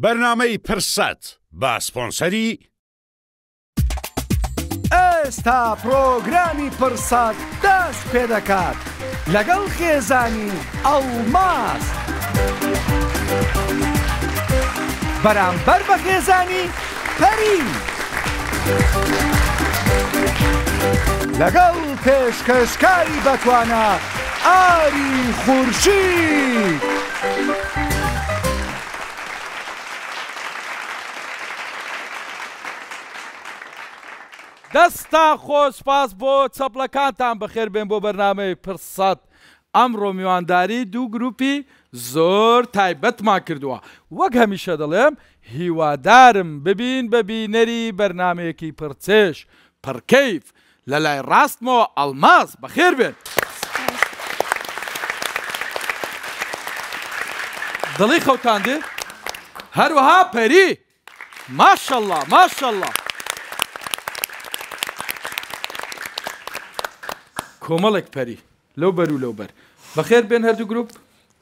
بەرنامەی پرسەت با سپۆنسەری ئێستا پرۆگرامی پرسات دەست پێ دەکات لەگەڵ خێزانی ئەڵماس بەرامبەر بە خێزانی پەری لەگەڵ پێشکەشکاری بەتوانە ئاری خورشید. دەستان خۆسپاس بۆ چەپلەکانتان بەخێر بێن بۆ بەرنمەی پرسەد ئەمڕۆ میوانداری دوو گروپی زۆر تایبەتمان کردووە وەک هەمیشە دەڵێم هیوادارم ببین بەبینەری بەرنمەیەکی پرچێش پڕکەیف لە لای ڕاستمەوە ئەلماس بەخێر بێن. دڵی خەوتاندێ هەروەها پەری ماشەله ماشەله. کۆمەڵێک پەری لەو بەر و لەو بەر بەخێر بێن هەردوو گرروپ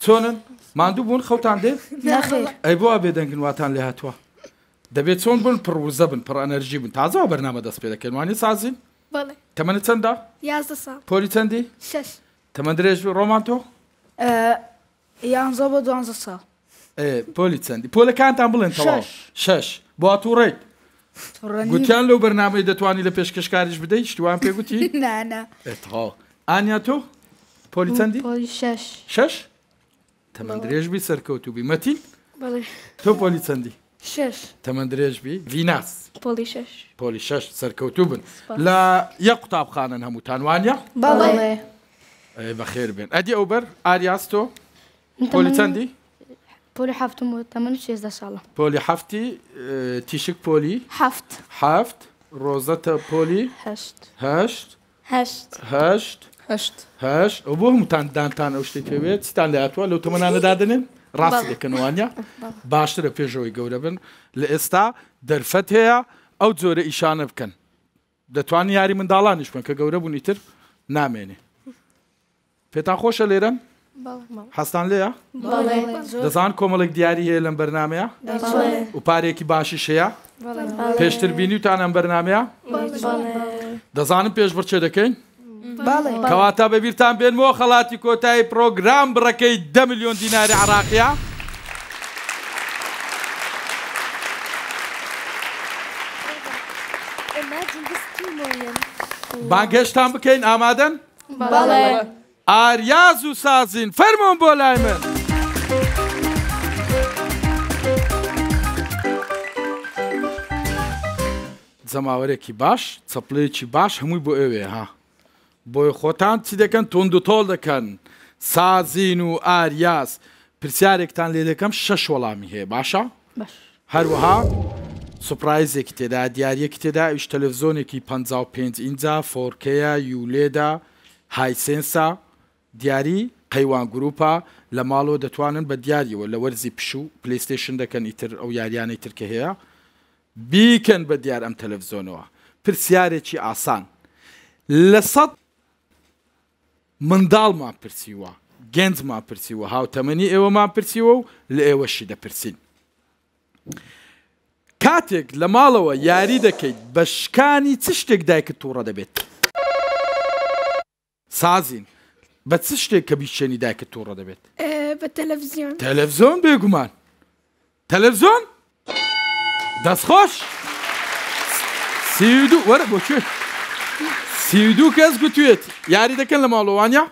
چۆنن ماندوو بوون خەوتان دێ ئەی بۆ بێدەنگن واتان لێ هاتووە دەبێت چۆن بن پڕوزە بن پڕ ئەنەرژی بن تازەوە بەرنامە دەست پێ دەکەن وانی سازین تەمەە چەندە پۆلی چەندی تەمە درێژ ڕۆمان تۆ یانزە بە دوانزە ساڵ پۆلی چەندی پۆلەکانتان بڵێن شش بۆ هاتوو ڕێیت گوتیان لەو بەرنامەی دەتوانانی لە پێشکەشکاریش بدەیت شتوان پێگوتی ئانیا تۆ پۆلیچەندی شش تەمە درێژبی سەرکەوتوبی مەتی تۆ پۆلیچەندی تەمە درێژبی ڤیناس پۆلی شش سەرکەوتوو بن لە یە قوتابخانن هەمووتانوانە بەخێر بێن ئەدی ئەوبەر ئاریاستۆ پۆلیچەندی پۆلی هەفتم و تەمەند شێزدە ساڵە پۆلی هەفتی تیشک پۆلی هەفت هەفت ڕۆزەتە پۆلی هەشت هەشت هەشت هەشت هەشت هەشت ئەو بۆ هەمووتان دانتان ئەو شتێک پێوێت ستان لاتوە لەو تەمەانەدادنن ڕاستی دەکەنوانە باشترە پێشەوەی گەورە بن لە ئێستا دەرفەت هەیە ئەو جۆرە ئیشانە بکەن دەتوانانی یاری منداڵانیش بن کە گەورە بوونی تر نامێنێ پێتان خۆشە لێرە؟ حەستان لێە دەزان کۆمەڵک دیاری هەیە لەم بەرنمەیە و پارێکی باشیش هەیە پێشتر بینی وتان ئەم بەرنمەیە دەزانم پێش بچێ دەکەین کەواتە بەبییران بێنمەوە خەڵاتی کۆتایی پرۆگرام بڕەکەی ده میلیۆن دیناری عراقیە بانگەشتان بکەین ئامادەن؟ ئاریاز و سازین فەرمۆن بۆ لای من زەماوەرێکی باش چەپلەیەکی باش هەمووی بۆ ئێوێ ها بۆی خۆتان چی دەکەن تند و تۆڵ دەکەن سازین و ئاریاز پرسیارێکتان لێ دەکەم شەش وەڵامی هەیە باشە هەروەها سوپایزێکی تێدا دیارەکی تێدا ئیش تەلەڤزۆنێکی 55 اینجا فۆرکەیە یولێدا هایسنسا دیاری قەیوان گروپا لە ماڵۆ دەتوانن بە دیاریەوە لە وەرزی پش و پلیستشن دەکەن ئیتر ئەو یاریانەی ترکە هەیە بیکەن بە دیار ئەم تەلەڤزۆنەوە پرسیارێکی ئاسان لە سەد منداڵمان پرسیوە گەنجمان پرسیوە هاوتەمەنی ئێوەمان پرسیوە و لە ئێوەشی دەپرسین. کاتێک لە ماڵەوە یاری دەکەیت بە شکانی چ شتێک دایکت تووڕە دەبێت. سازین بە چ شتێک کە بیشێنی دایکە تووڕە دەبێت بە تەلەڤزیۆن تەلەڤزۆن بێگومان تەلەڤزۆن دەستخۆش سیدو وەرە بۆکوێ سیدو کەس گوتوێت یاری دەکەن لە ماڵەوانیا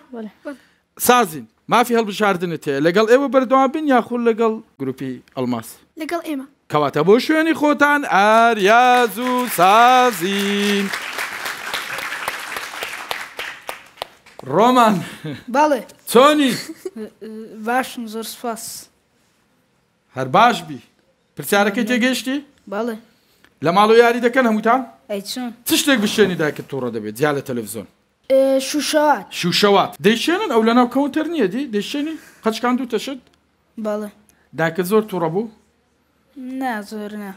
سازین مافی هەڵبژاردنت هەیە لەگەڵ ئێوە بەردەوام بن یاخور لەگەڵ گروپی ئەلماس لەگەڵ ئێمە کەواتە بۆ شوێنی خۆتان ئاریاز و سازین. ڕۆمان باڵێ چۆنی باشم زۆر سپاس هەر باش بی پرسیارەکەی تێگەشتی باڵێ لە ماڵ و یاری دەکەن هەمووتان چ شتێک بشێنی داکرد تووڕە دەبێت جیا لە تەلەڤزۆن شوشات شوشەوات دەیشێنن ئەو لەناو کەوتەر نییە دی دەیشێنی خەچکان دوو تەشت باڵێ داکە زۆر تووڕە بوو نا زۆر نا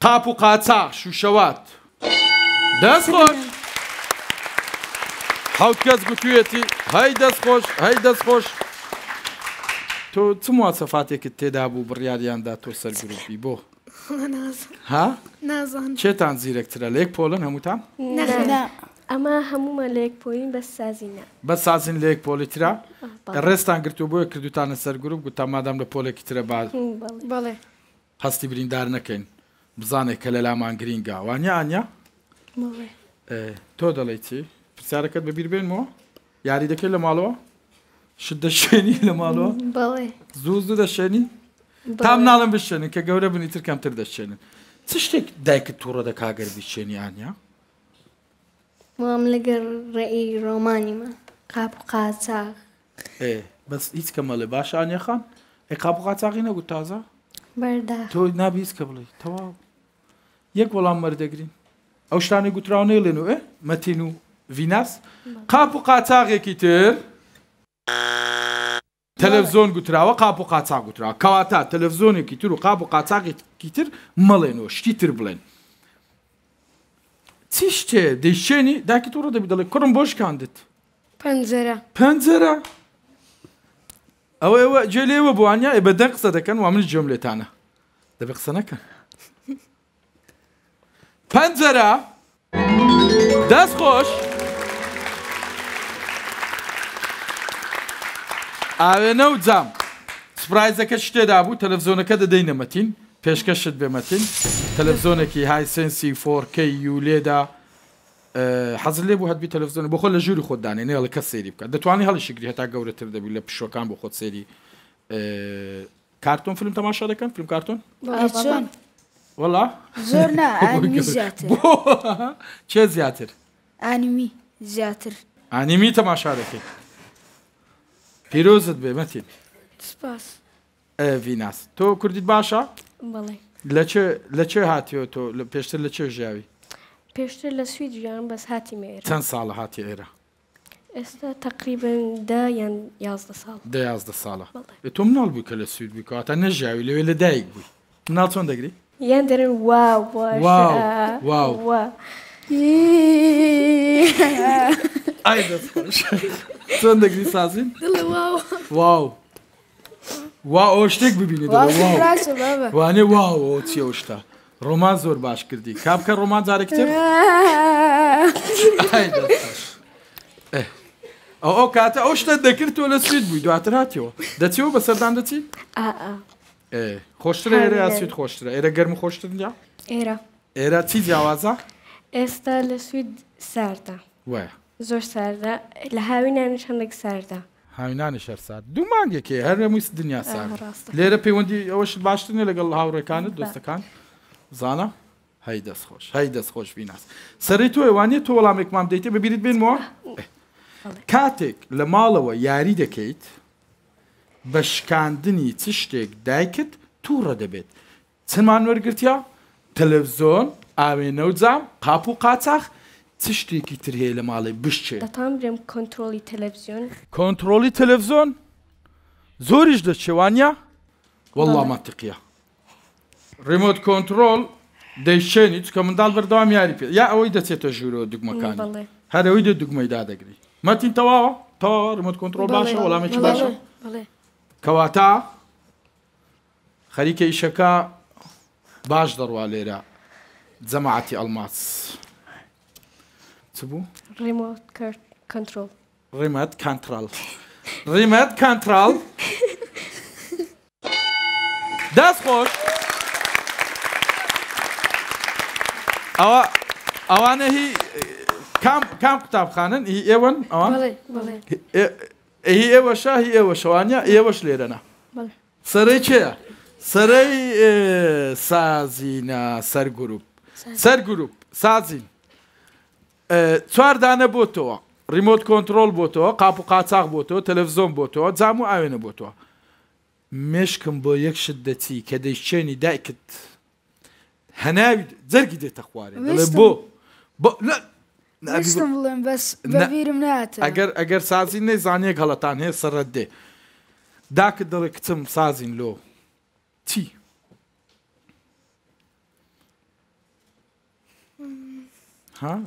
قاپ و قاچا شوشەوات دەست خۆش Хавткас гутӯяти ҳайдас хош ҳайдас хош ту чӣ муассисате ки теда бу биряряанда ту сар гурупи бо ҳа назон че тан зиректира лек полин ҳамутан на ама ҳамума лек полин бас сазина бас сазин лек политира рестан гирту бо кирдутан сар гуруп гутам мадам ле поле китира бад бале ҳасти бириндар накин бизане калеламан гринга ваня аня то далайчи پرسیارەکەت بەبییر بێنەوە یاری دەکەی لە ماڵەوە شت دەشێنی لە ماڵەوە زوو زوو دەشێنی تام ناڵم بشێنن کە گەورە بنی تر کەمتر دەشێنن چ شتێک دایکت تووڕە دە کاگەر بچێنی ئایا مام لەگەر ڕێی ڕۆمانیمە قاپ قاچاق بەس هیچ کەمە لە باش ئاانیا خان ئە قاپ قاچاقی نەگو تازە تۆ نابیست کە بڵێ تەواو یەک وەڵام مەردەگرین ئەو شتانی گوتراونەی لێن و ئە مەتین و ڤیناس قاپ و قاچاغێکی تر تەلەڤزۆن گوتراوە قاپ و قاچا گوترا کەواتە تەلەڤزۆنێکی تر و قاپ و قاچاغێکی تر مەڵێنەوە شتی تر بڵێن چی شتێ دەیشێنی داکی تۆڕە دەبی دەڵێ کوڕم بۆشکاندت پەنجەرە پەنجەرە ئەوە ئێوە جێ لێوە بوانیا ئێ بەدە قسە دەکەن و من جۆم لێتانە دەبێ قسە نەکەن پەنجەرە دەست خۆش! ئاوێنە و جام سپرایزەکە شتێدا بوو تەلەڤزۆنەکە دەدەینەمەتین پێشکەشت بێمەتین تەلەڤزۆنێکی هایسنسی فۆرکەی یولێدا حەزل لێ بوو هەبی تەلەڤزۆن بۆ خۆ لە ژووری خۆدانێ نێڵە کە سێری بکە دەتوانانی هەڵیشیگری هەتا گەورەتر دەبی لە پیشەکان بۆ خۆت سێری کارتۆن فلم تەماشا دەکەن فیلم کارتۆن وڵا زۆر چێ زیاتر ئانیمی زیاتر ئانیمی تەماشا دەکەیت پیرۆزت بێ مەتی ڤیناس تۆ کوردیت باشە لە چێ هاتیەوە تۆ پێشتر لە چێ ژیاوی پێشتر لە سوید ژیان بەس هاتی مێرە چەند ساڵە هاتی ئێرە ئێستا تقریبن دا یان یازدە ساڵ دا یازدە ساڵە تۆ مناڵ بوو کە لە سوید بکاتە نەژیاوی لەوێ لە دایک بووی مناڵ چۆن دەگری یان دەرن واو واو واو چۆن دەگری سازین واو وا ئەو شتێک ببینێت وانێ واو چیەوە شتا ڕۆمان زۆر باش کردی کاپکە ڕۆمان جارێک کتێب ئەو ئەو کاتە ئەو شتە دەکردەوە لە سوید بووی دواتر هاتیەوە دەچیەوە بە سەردان دەچی؟ خۆشترە ئێرە یاسوید خۆشترە ئێرە گەرم خۆشتنیا؟ ئێرە ئێرە چی جیاوازە؟ ئێستا لە سوید ساردە وایە زۆر ساردە لە هاوینانی هەندێک ساردە هاوینانی شەرسات دوو مانگێکی هەر لەمووی دنیا سا لێرە پەیوەندی ئەوەش باشترنێ لەگەڵ هاوڕێکانت دۆستەکان زانە هەی دەستخۆش هەی دەستخۆش بیناس سەری تۆ ئەوانێت تۆ وەڵامێکمام دەیتێ ببییت بینەوە کاتێک لە ماڵەوە یاری دەکەیت بە شکاندنی چ شتێک دایکت تووڕە دەبێت چەندمان وەرگرتیا تەلەڤزۆن ئاوێنە و جام قاپ و قاچاخ چ شتێکی تر هەیە لە ماڵی بشتێ دەتانگرم کۆنتترۆلی تەلەڤزیۆن کۆنتترۆلی تەلەڤزۆن زۆریش دەچێوانە وەڵام ماتقیە ڕیمۆت کۆنتترۆل دەیشێنیت کە منداڵ بەردەوام یاری پێ یا ئەوەی دەچێتە ژوورەوە دوگمەکان هەرەوەی دە دوگمەیدا دەگری مەتین تەواوە تا ڕمت کۆنتترۆل باشە وەڵامێکی باشە کەواتە خەریکە ئیشەکە باش دەڕوا لێرە جەماعتی ئەلماس. چ بوو ڕێمات کرد کنترل ڕێمەت کانترال ڕێمەت کانترال دەست خۆش ئەوە ئەوانە هی کام قوتابخانن هی ئێوەن ئەوان هی ئێوە شاهی ئێوە شەوانە ئێوەش لێرەنا سەرەی چێە سەرەی سازینە سەر گروپ سەر گروپ سازین چواردانە بۆ تۆوە ریمۆت کۆنتترۆل بۆ تۆ قاپ و قاچاق بۆ تۆ تەلەڤزۆن بۆ تۆ جام و ئاوێنە بۆ تۆ مشکم بۆ یەکشت دەچی کە دەیشێنی دایکت هەناوی جەرگی دێتە خوارێن بۆ بڵێم بەس بەبیرم نات ئەگەر ئەگەر سازی نەیزانەیەک هەڵەتان هەیە سەرەت دێ داکە دەڵێ کچم سازین لۆ چی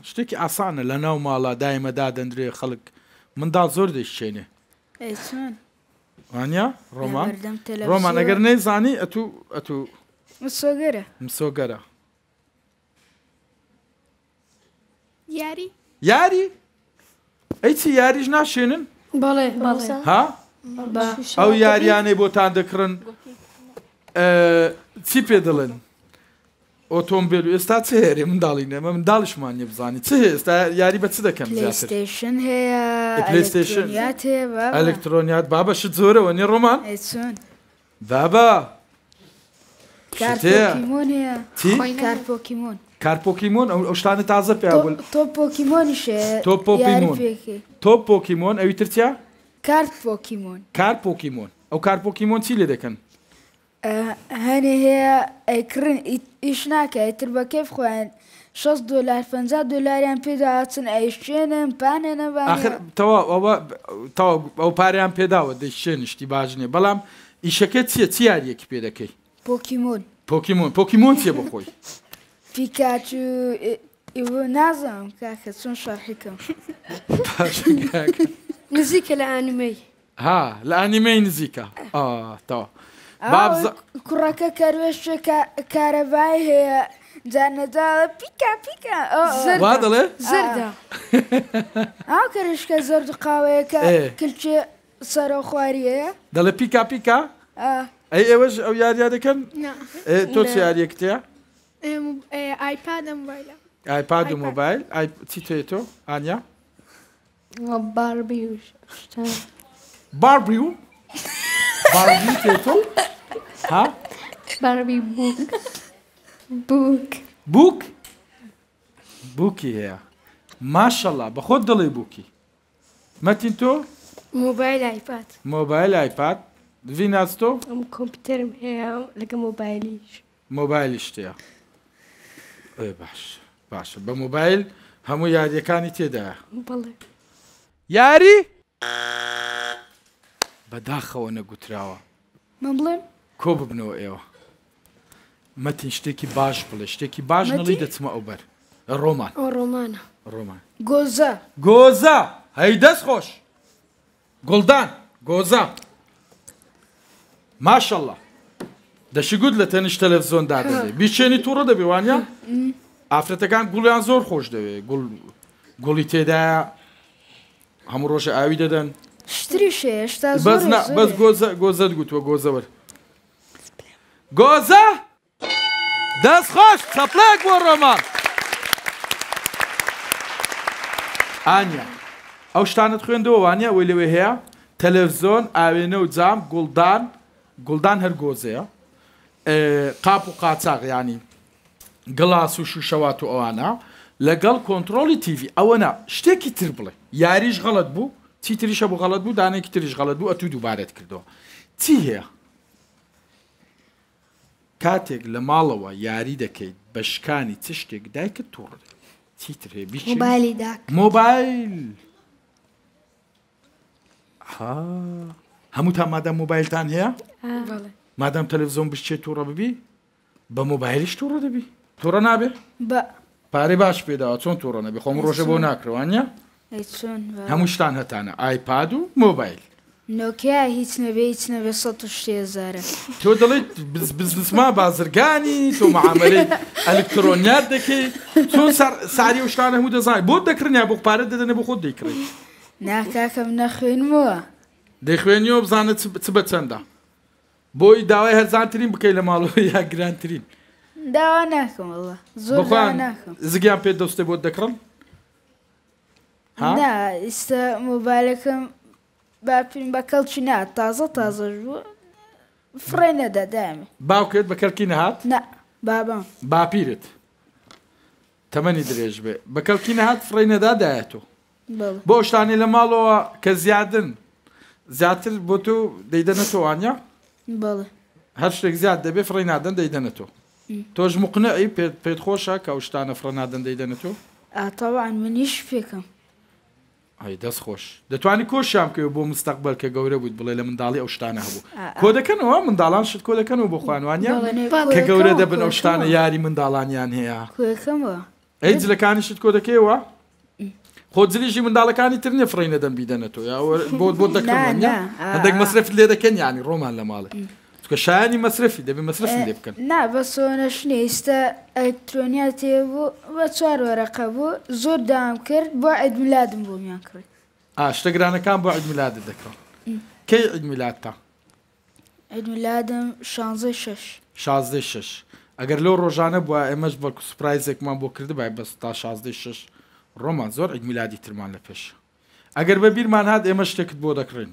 شتێکی ئاسانە لە ناو ماڵا دایمەدا دەندرێ خەڵک مندا زۆر دەشتێنێ وانە ڕۆمان ڕۆمان ئەگەر نەیزانی ئەتو ئەتو سۆگەرە سۆگەرە یاری یاری ئەیچی یاریش ناشێنن بەڵێ ها ئەو یاریانەی بۆتان دەکڕن چی پێ دڵێن؟ ئۆتۆمبیل و ئێستا چ هێری منداڵی نێمە منداڵشمان نیە بزانانی چ ئێستا یاری بە چ دەکەم ئەلکترۆنیات با بەش زۆرەوە نێ ڕۆمان بابا کارپۆکیمۆن کارپۆکیمۆن ئەو شتانە تازە پێ تۆ پۆکیمۆنیشێ تۆ پۆکیمۆن تۆ پۆکیمۆن ئەوی ترتیا کارپۆکیمۆن کارپۆکیمۆن ئەو کارپۆکیمۆن چی لێ دەکەن هەنێ هەیە ئەیکردن ئیش ناکە تر بە کەف خۆیان 6 دلار 50 دلاریان پێداچن ئەیشێنن پانێنەوە ئەو پاریان پێداوە دەیشێن نیشتی باش نیە بەڵام ئیشەکە چییە چیارەکی پێ دەکەی پۆکیمون پۆکیمون پۆکیمون چیە بۆ خۆی پیکاچ نازانم کاکە چۆن شاحیکەم نزیکە لە ئانیمەی ها لە ئانیمەی نزیکە ئاتەوە. کوڕەکە کەروێش کارەبای هەیە جانەدا پیکا پیکا دەڵێ زەردە ئاو کەرشکە زۆر قاوەیەەکە کلچێ سەرۆ خواریەیە دەڵێ پیکا پیکا ئەی ئێوەش ئەو یاریا دەکەن تۆ چ یاریەکتەیە ئایپادم وایە ئایپاد و مۆبایل چی توێ تۆ ئانیا باربی باربی و Barbie Turtle. Ha? Barbie book. Book. Book? بوكي هي ما شاء الله بخد ضلي بوكي متين تو موبايل ايباد موبايل ايباد في ناس تو ام كمبيوتر هي لقى موبايليش موبايليش تيا اي باش باش بموبايل همو يادي كاني تيدا بله ياري بەداخەوە نەگوتراوە من بڵێم کۆ ببنەوە ئێوە مەتین شتێکی باش بڵێ شتێکی باش نڵی دەچمە ئەوبەر ڕۆمان ڕۆمانە ڕۆمان گۆزە گۆزە هەی دەست خۆش گڵدان گۆزە ماشەله دەشیگووت لە تەنیش تەلەڤزۆندا دەبێ بیچێنی تووڕە دەبێوانە ئافرەتەکان گوڵیان زۆر خۆش دەوێت گوڵی تێدا هەموو ڕۆژە ئاوی دەدەن شتری شێشتا بەس گۆزە گۆزەت گوتوە گۆزەوەر گۆزە دەست خۆش سەپلاک بۆ ڕۆمان ئانیا ئەو شتانت خوێندەوەوانە ئەوەی لەوێ هەیە تەلەڤزۆن ئاوێنە و جام گوڵدان گوڵدان هەر گۆزەیە قاپ و قاچاغیانی گڵاس و شوشەوات و ئەوانە لەگەڵ کۆنتترۆلی تیوی ئەوەنا شتێکی تر بڵێ یاریش غەڵت بوو چی تریشە بۆ غەڵت بوو دانێکی تریش غەڵت بوو ئەتو دووبارەت کردەوە چی هەیە کاتێک لە ماڵەوە یاری دەکەیت بە شکانی تشتێک دایکە توڕ تیتر هەیە مۆبایل هەموو تا مادەم مۆبایلتان هەیە مادەم تەلەڤزۆن بشتێت تووڕە ببی بە مۆبایلیش تووڕە دەبی تووڕە نابێ پارەی باش پێداوە چۆن تووڕە نەبی خۆم ڕۆژە بۆ ناکرەوانە هەموو شتان هەتانە ئایپاد و مۆبایل نۆکیا هیچ نەبێ هیچ نەبێ شێزارە تۆ دەڵێت بزنسما بازرگانی تۆ معاملی ئەلکترۆنیات دەکەیت چۆن ساری و شتان هەموو دەزانای بۆ دەکردنیا بۆ پارە دەدەنە بۆ خۆت دەیکڕێت ناکاکەم نەخوێنمەوە دەیخوێنیەوە بزانە چ بە چەندە بۆی داوای هەرزانترین بکەی لە ماڵەوە یا گرانترین داوا ناکەم زۆر زگیان پێ دەستێ بۆ دەکڕم؟ ها ئێستا مۆبایلەکەم باپین بە کەڵکی نا تازە تازە بوو فڕێنە دەدامێ باوکت بە کەلکی نەهات بابم باپیرت تەمەنی درێژ بێ بە کەلکی نەهات فڕێنەدا دایێتەوە بۆ شتانی لە ماڵەوە کە زیادن زیاتر بۆ تۆ دەیدەنەتەوەوانە هەر شتێک زیاد دەبێ فڕی نادەن دەیدەنێتەوە تۆش مقنە ئەی پێت خۆشە کە شتانە فڕە نادەن دەیدەنێتەوە ئاتاوان منیش پێکەم دەست خۆش دەتوانانی کۆشیان کە بۆ مستەقبل کە گەورە بوویت بڵێ لە منداڵی ئەو شتانە هەبوو کۆ دەکەنەوە منداڵان شت کۆ دەکەنەوە بۆ خوانوانیان کە گەورە دەبن ئەو شتانە یاری منداڵانیان هەیە ئەی لەکانی شت کۆ دەکەیەوە خۆ جلیژی منداڵەکانی تر نێ فڕینە دەمبی دەنێتەوە یا بۆ بۆ دەکەن هەندێک مەصرف لێ دەکەن ینی ڕۆمان لە ماڵێ. چکە شایانی مەصرفی دەبێ مەصرف لێ بکەن نا بە سۆنەشنی ئێستا ئەلکترۆنیا تێبوو بە چوار وەرەقە بوو زۆر دام کرد بۆ ئەدملادم بۆمیان کرد ئاشتە گرانەکان بۆ ئەدملاد دەکەن کەی ئەدملاد تا ئەدملادم شانزە شش شازدە شش ئەگەر لەو ڕۆژانە بووە ئێمەش بەڵکو سوپایزێکمان بۆ کرد بای بەس تا شازدە شش ڕۆمان زۆر ئەدملادی ترمان لە پێش ئەگەر بە بیرمان هاات ئێمە شتێکت بۆ دەکڕین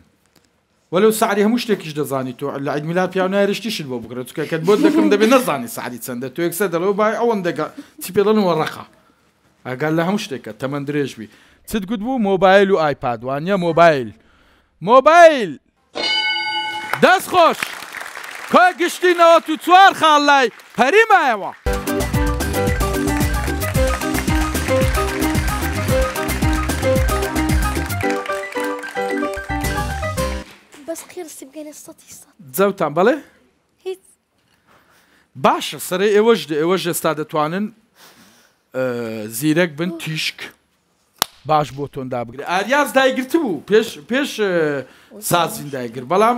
وەلو سعری هەموو شتێکیش دەزانی تۆ لە عیدمیلا پیاوای رشتیشت بۆ بگرێت چکەکەت بۆ دەکەم دەبێت نەزانی سعری چەندە تۆ یەکسە دەڵەوە با ئەوەن دەگا چی پێڵن وەڕەخە ئەگەر لە هەموو شتێکە تەمە درێژوی چت گوت بوو مۆبایل و ئایپادوانە مۆبایل مۆبایل دەست خۆش کۆ گشتینەوە تو چوار خاڵ لای پەریمایەوە. دەستی بگەنە سەتی جەوتان بەڵێ باشە سەری ئێوەش ئێوەش ئێستا دەتوانن زیرەک بن تیشک باش بۆ تۆن دابگرێت ئاریاز دایگرت بوو پێش پێش سازین دایگر بەڵام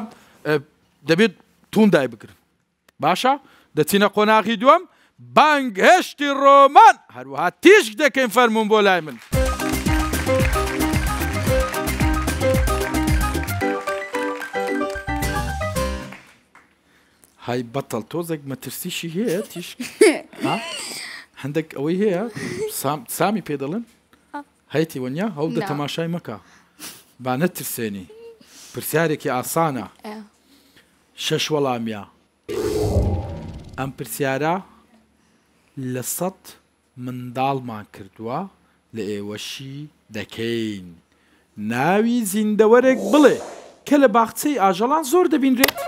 دەبێت تون دای بگرن باشە دەچینە قۆناغی دووەم بانگ هێشتی ڕۆمان هەروەها تیشک دەکەین فەرمونون بۆ لای من. های بەتەڵ تۆزێک مەترسیشی هەیە تیش هەندێک ئەوەی هەیە سامی پێ دەڵن هەیتی وەنیا هەڵ دە تەماشای مەکە با نەترسێنی پرسیارێکی ئاسانە شەش وەڵامیا ئەم پرسیارە لە سەد منداڵمان کردووە لە ئێوەشی دەکەین ناوی زیندەوەرێک بڵێ کە لە باخچەی ئاژەڵان زۆر دەبینرێت.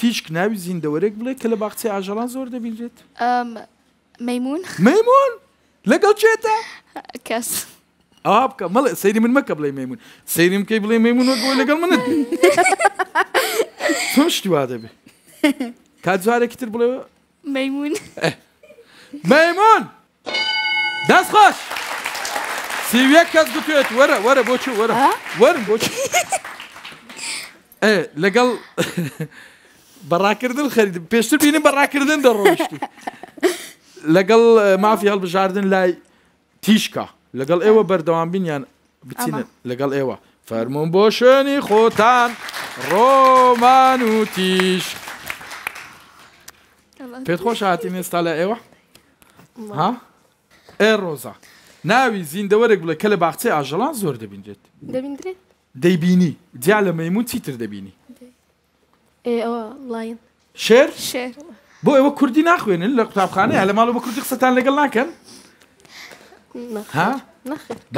تیشک ناوی زیندەوەرێک بڵێ کە لە باخچەی ئاژەڵان زۆر دەبینرێت مەمون مەمون لەگەڵ چێتە کەس ئا بکە مەڵێ سەیری من مەکە بڵێ مەمون سەیریم کەی بڵێ مەمون وەگوۆ لەگەڵ منت تۆم شتی وا دەبێ کاتجارێکی تر بڵێ مەمون مەمون دەست خۆش سیویەک کەس گوتوێت وەرە وەرە بۆچی وەرە وەرم بۆچی لەگەڵ بەڕاکردن خەرید پێشتر بینی بەڕاکردن دەڕۆشتی لەگەڵ مافی هەڵبژاردن لای تیشکە لەگەڵ ئێوە بەردەوام بینیان بچینن لەگەڵ ئێوە فەرمون بۆ شوێنی خۆتان ڕۆمان و تیش پێت خۆش هاتین ئێستا لە ئێوە ها ئێ ڕۆزا ناوی زیندەوەرێک بڵێ کە لە باخچەی ئاژەڵان زۆر دەبینجێت دەبینی جیا لە مەمون چیتر دەبینی شێر بۆ ئێوە کوردی ناخوێنن لە قوتابخانە لە ماڵ بە کوردی قسەتان لەگەڵ ناکەن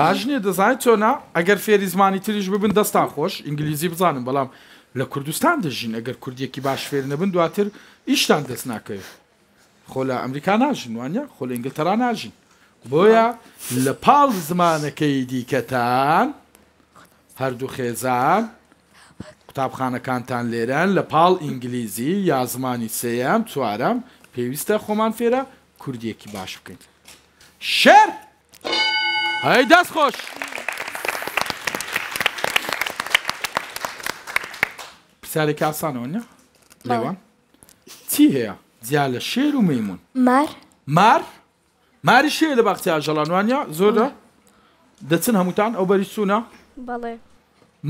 باش نیە دەزانیت چۆنا ئەگەر فێری زمانی تریش ببن دەستان خۆش ئینگلیزی بزانم بەڵام لە کوردستان دەژین ئەگەر کوردیەکی باش فێر نەبن دواتر ئیشتان دەست ناکەوێت خۆ لە ئەمریکا ناژین وانە خۆ لە ئینگلتەرا ناژین بۆیە لە پاڵ زمانەکەی دیکەتان هەردوو خێزان قوتابخانەکانتان لێرەن لە پاڵ ئینگلیزی یا زمانی سەیەم چوارەم پێویستە خۆمان فێرە کوردیەکی باش بکەین. شەر هەی دەست خۆش! پرسیارێکی ئاسانەوە نیە؟ لەوان؟ چی هەیە؟ جیا لە شێر و مەمون مار؟ مار؟ ماری شێ لە باختی ژەڵانوانە زۆرە دەچن هەمووتان ئەو بەری سوونە؟ بەڵێ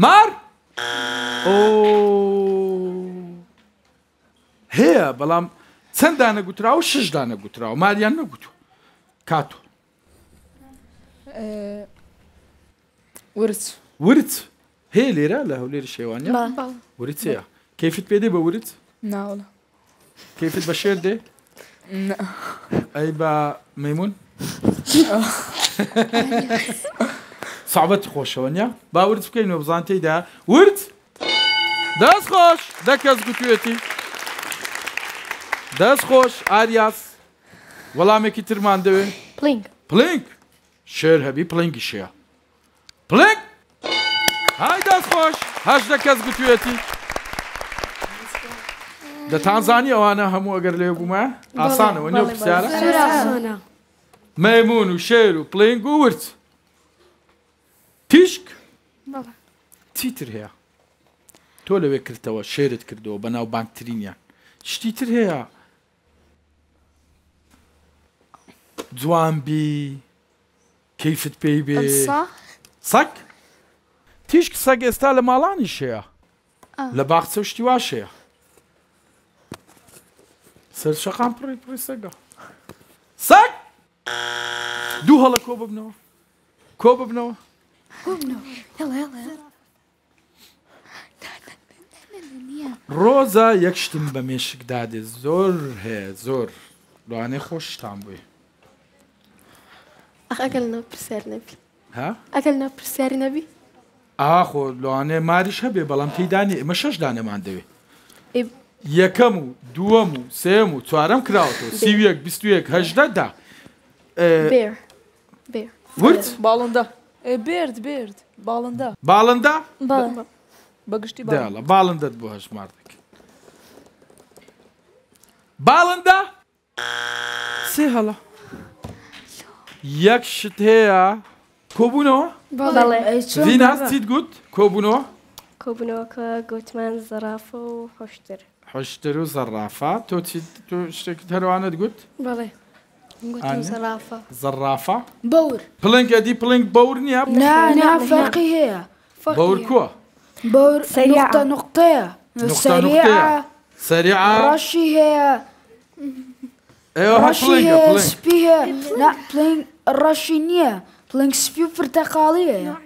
مار؟ اوه Oh. هەیە بەڵام چەنددانە گوترا و ششدانە گوترا و ماریان نەگوتو کاتۆ ورچ ورچ هەیە لێرە لە هەولێر شێوانە ورچ هەیە کەفت پێ دێ بە ورچ ناوڵە کەفت بە شێر دێ ئەی با مەمون سعبەت خۆشەوە نیە باورد بکەین و بزانتیدا ورد دەست خۆش دەکەس گوتوێتی دەست خۆش ئاریاس وەڵامێکی ترمان دەوێت پلنگ پلنگ شێر هەبی پلنگی شەیە پلنگ های دەست خۆش هەشدە کەس گوتوێتی دەتان زانی ئەوانە هەموو ئەگەر لێ بوومە ئاسانەوە نێو پرسیارە مەمون و شێر و پلنگ و ورد تیشک چیتر هەیە تۆ لەوێ کردەوە شێرت کردەوە بە ناو بانکترینیان شتیتر هەیە جوانبی کەیفت پێی بێ سەک تیشک سەگ ئێستا لە ماڵانی شەیە لە باخچە شتی واشەیە سەر شەقام پڕی پڕی سەگە سەک دوو هەڵە کۆ ببنەوە کۆ ببنەوە ڕۆزە یەکشتم بە مێشک دادێ زۆر هەیە زۆر لوانێ خۆشتان بووی ئەگەل نە پرسیار نەبی ئەگەل نە پرسیاری نەبی ئاخۆ لوانێ ماریش هەبێ بەڵام پێیدانی ئمە شەش دانێمان دەوێت یەکەم و دووەم و سێم و چوارەم کراوەوە سیویەک بیستویەک هەژدەدا ورد باڵندە E, bird, bird. Balında. Balında? Bal. Bagıştı bal. Dela, balında bu haşmardık. Balında? Si hala. Yakşiteya. Kobuno? Bale. Vina stit gut? Kobuno? Kobuno ka gutman zarafa hoştur. Hoştur zarafa. Tu tu işte tervanet gut? Bale. زرافة زرافة بور بلينك ادي بلينك بور نيا نا نا فرقي هي بور كوا بور سريعة نقطة نقطة سريعة سريعة رشي هي ايوه رشي هي سبي هي لا بلينك رشي نيا بلينك سبي برتقالية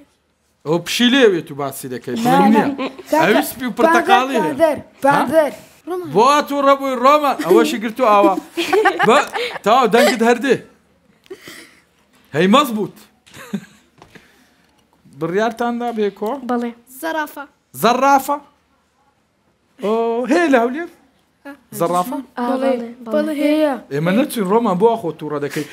او بشيليه تو باسي دكاي بلينك نيا ايو سبي برتقالية بعذر بعذر بۆ تۆ ڕەبووی ڕۆمە ئەوەشی گرت و ئاوە تا دەنگت هەردێ هەی مەز بوت بڕیارتاندا بێکۆ بڵێ زەرافە زەرافە هەیە لە هەولێر زەرافە هەیە ئێمە نەچین ڕۆمان بۆ خۆ تووڕە دەکەیت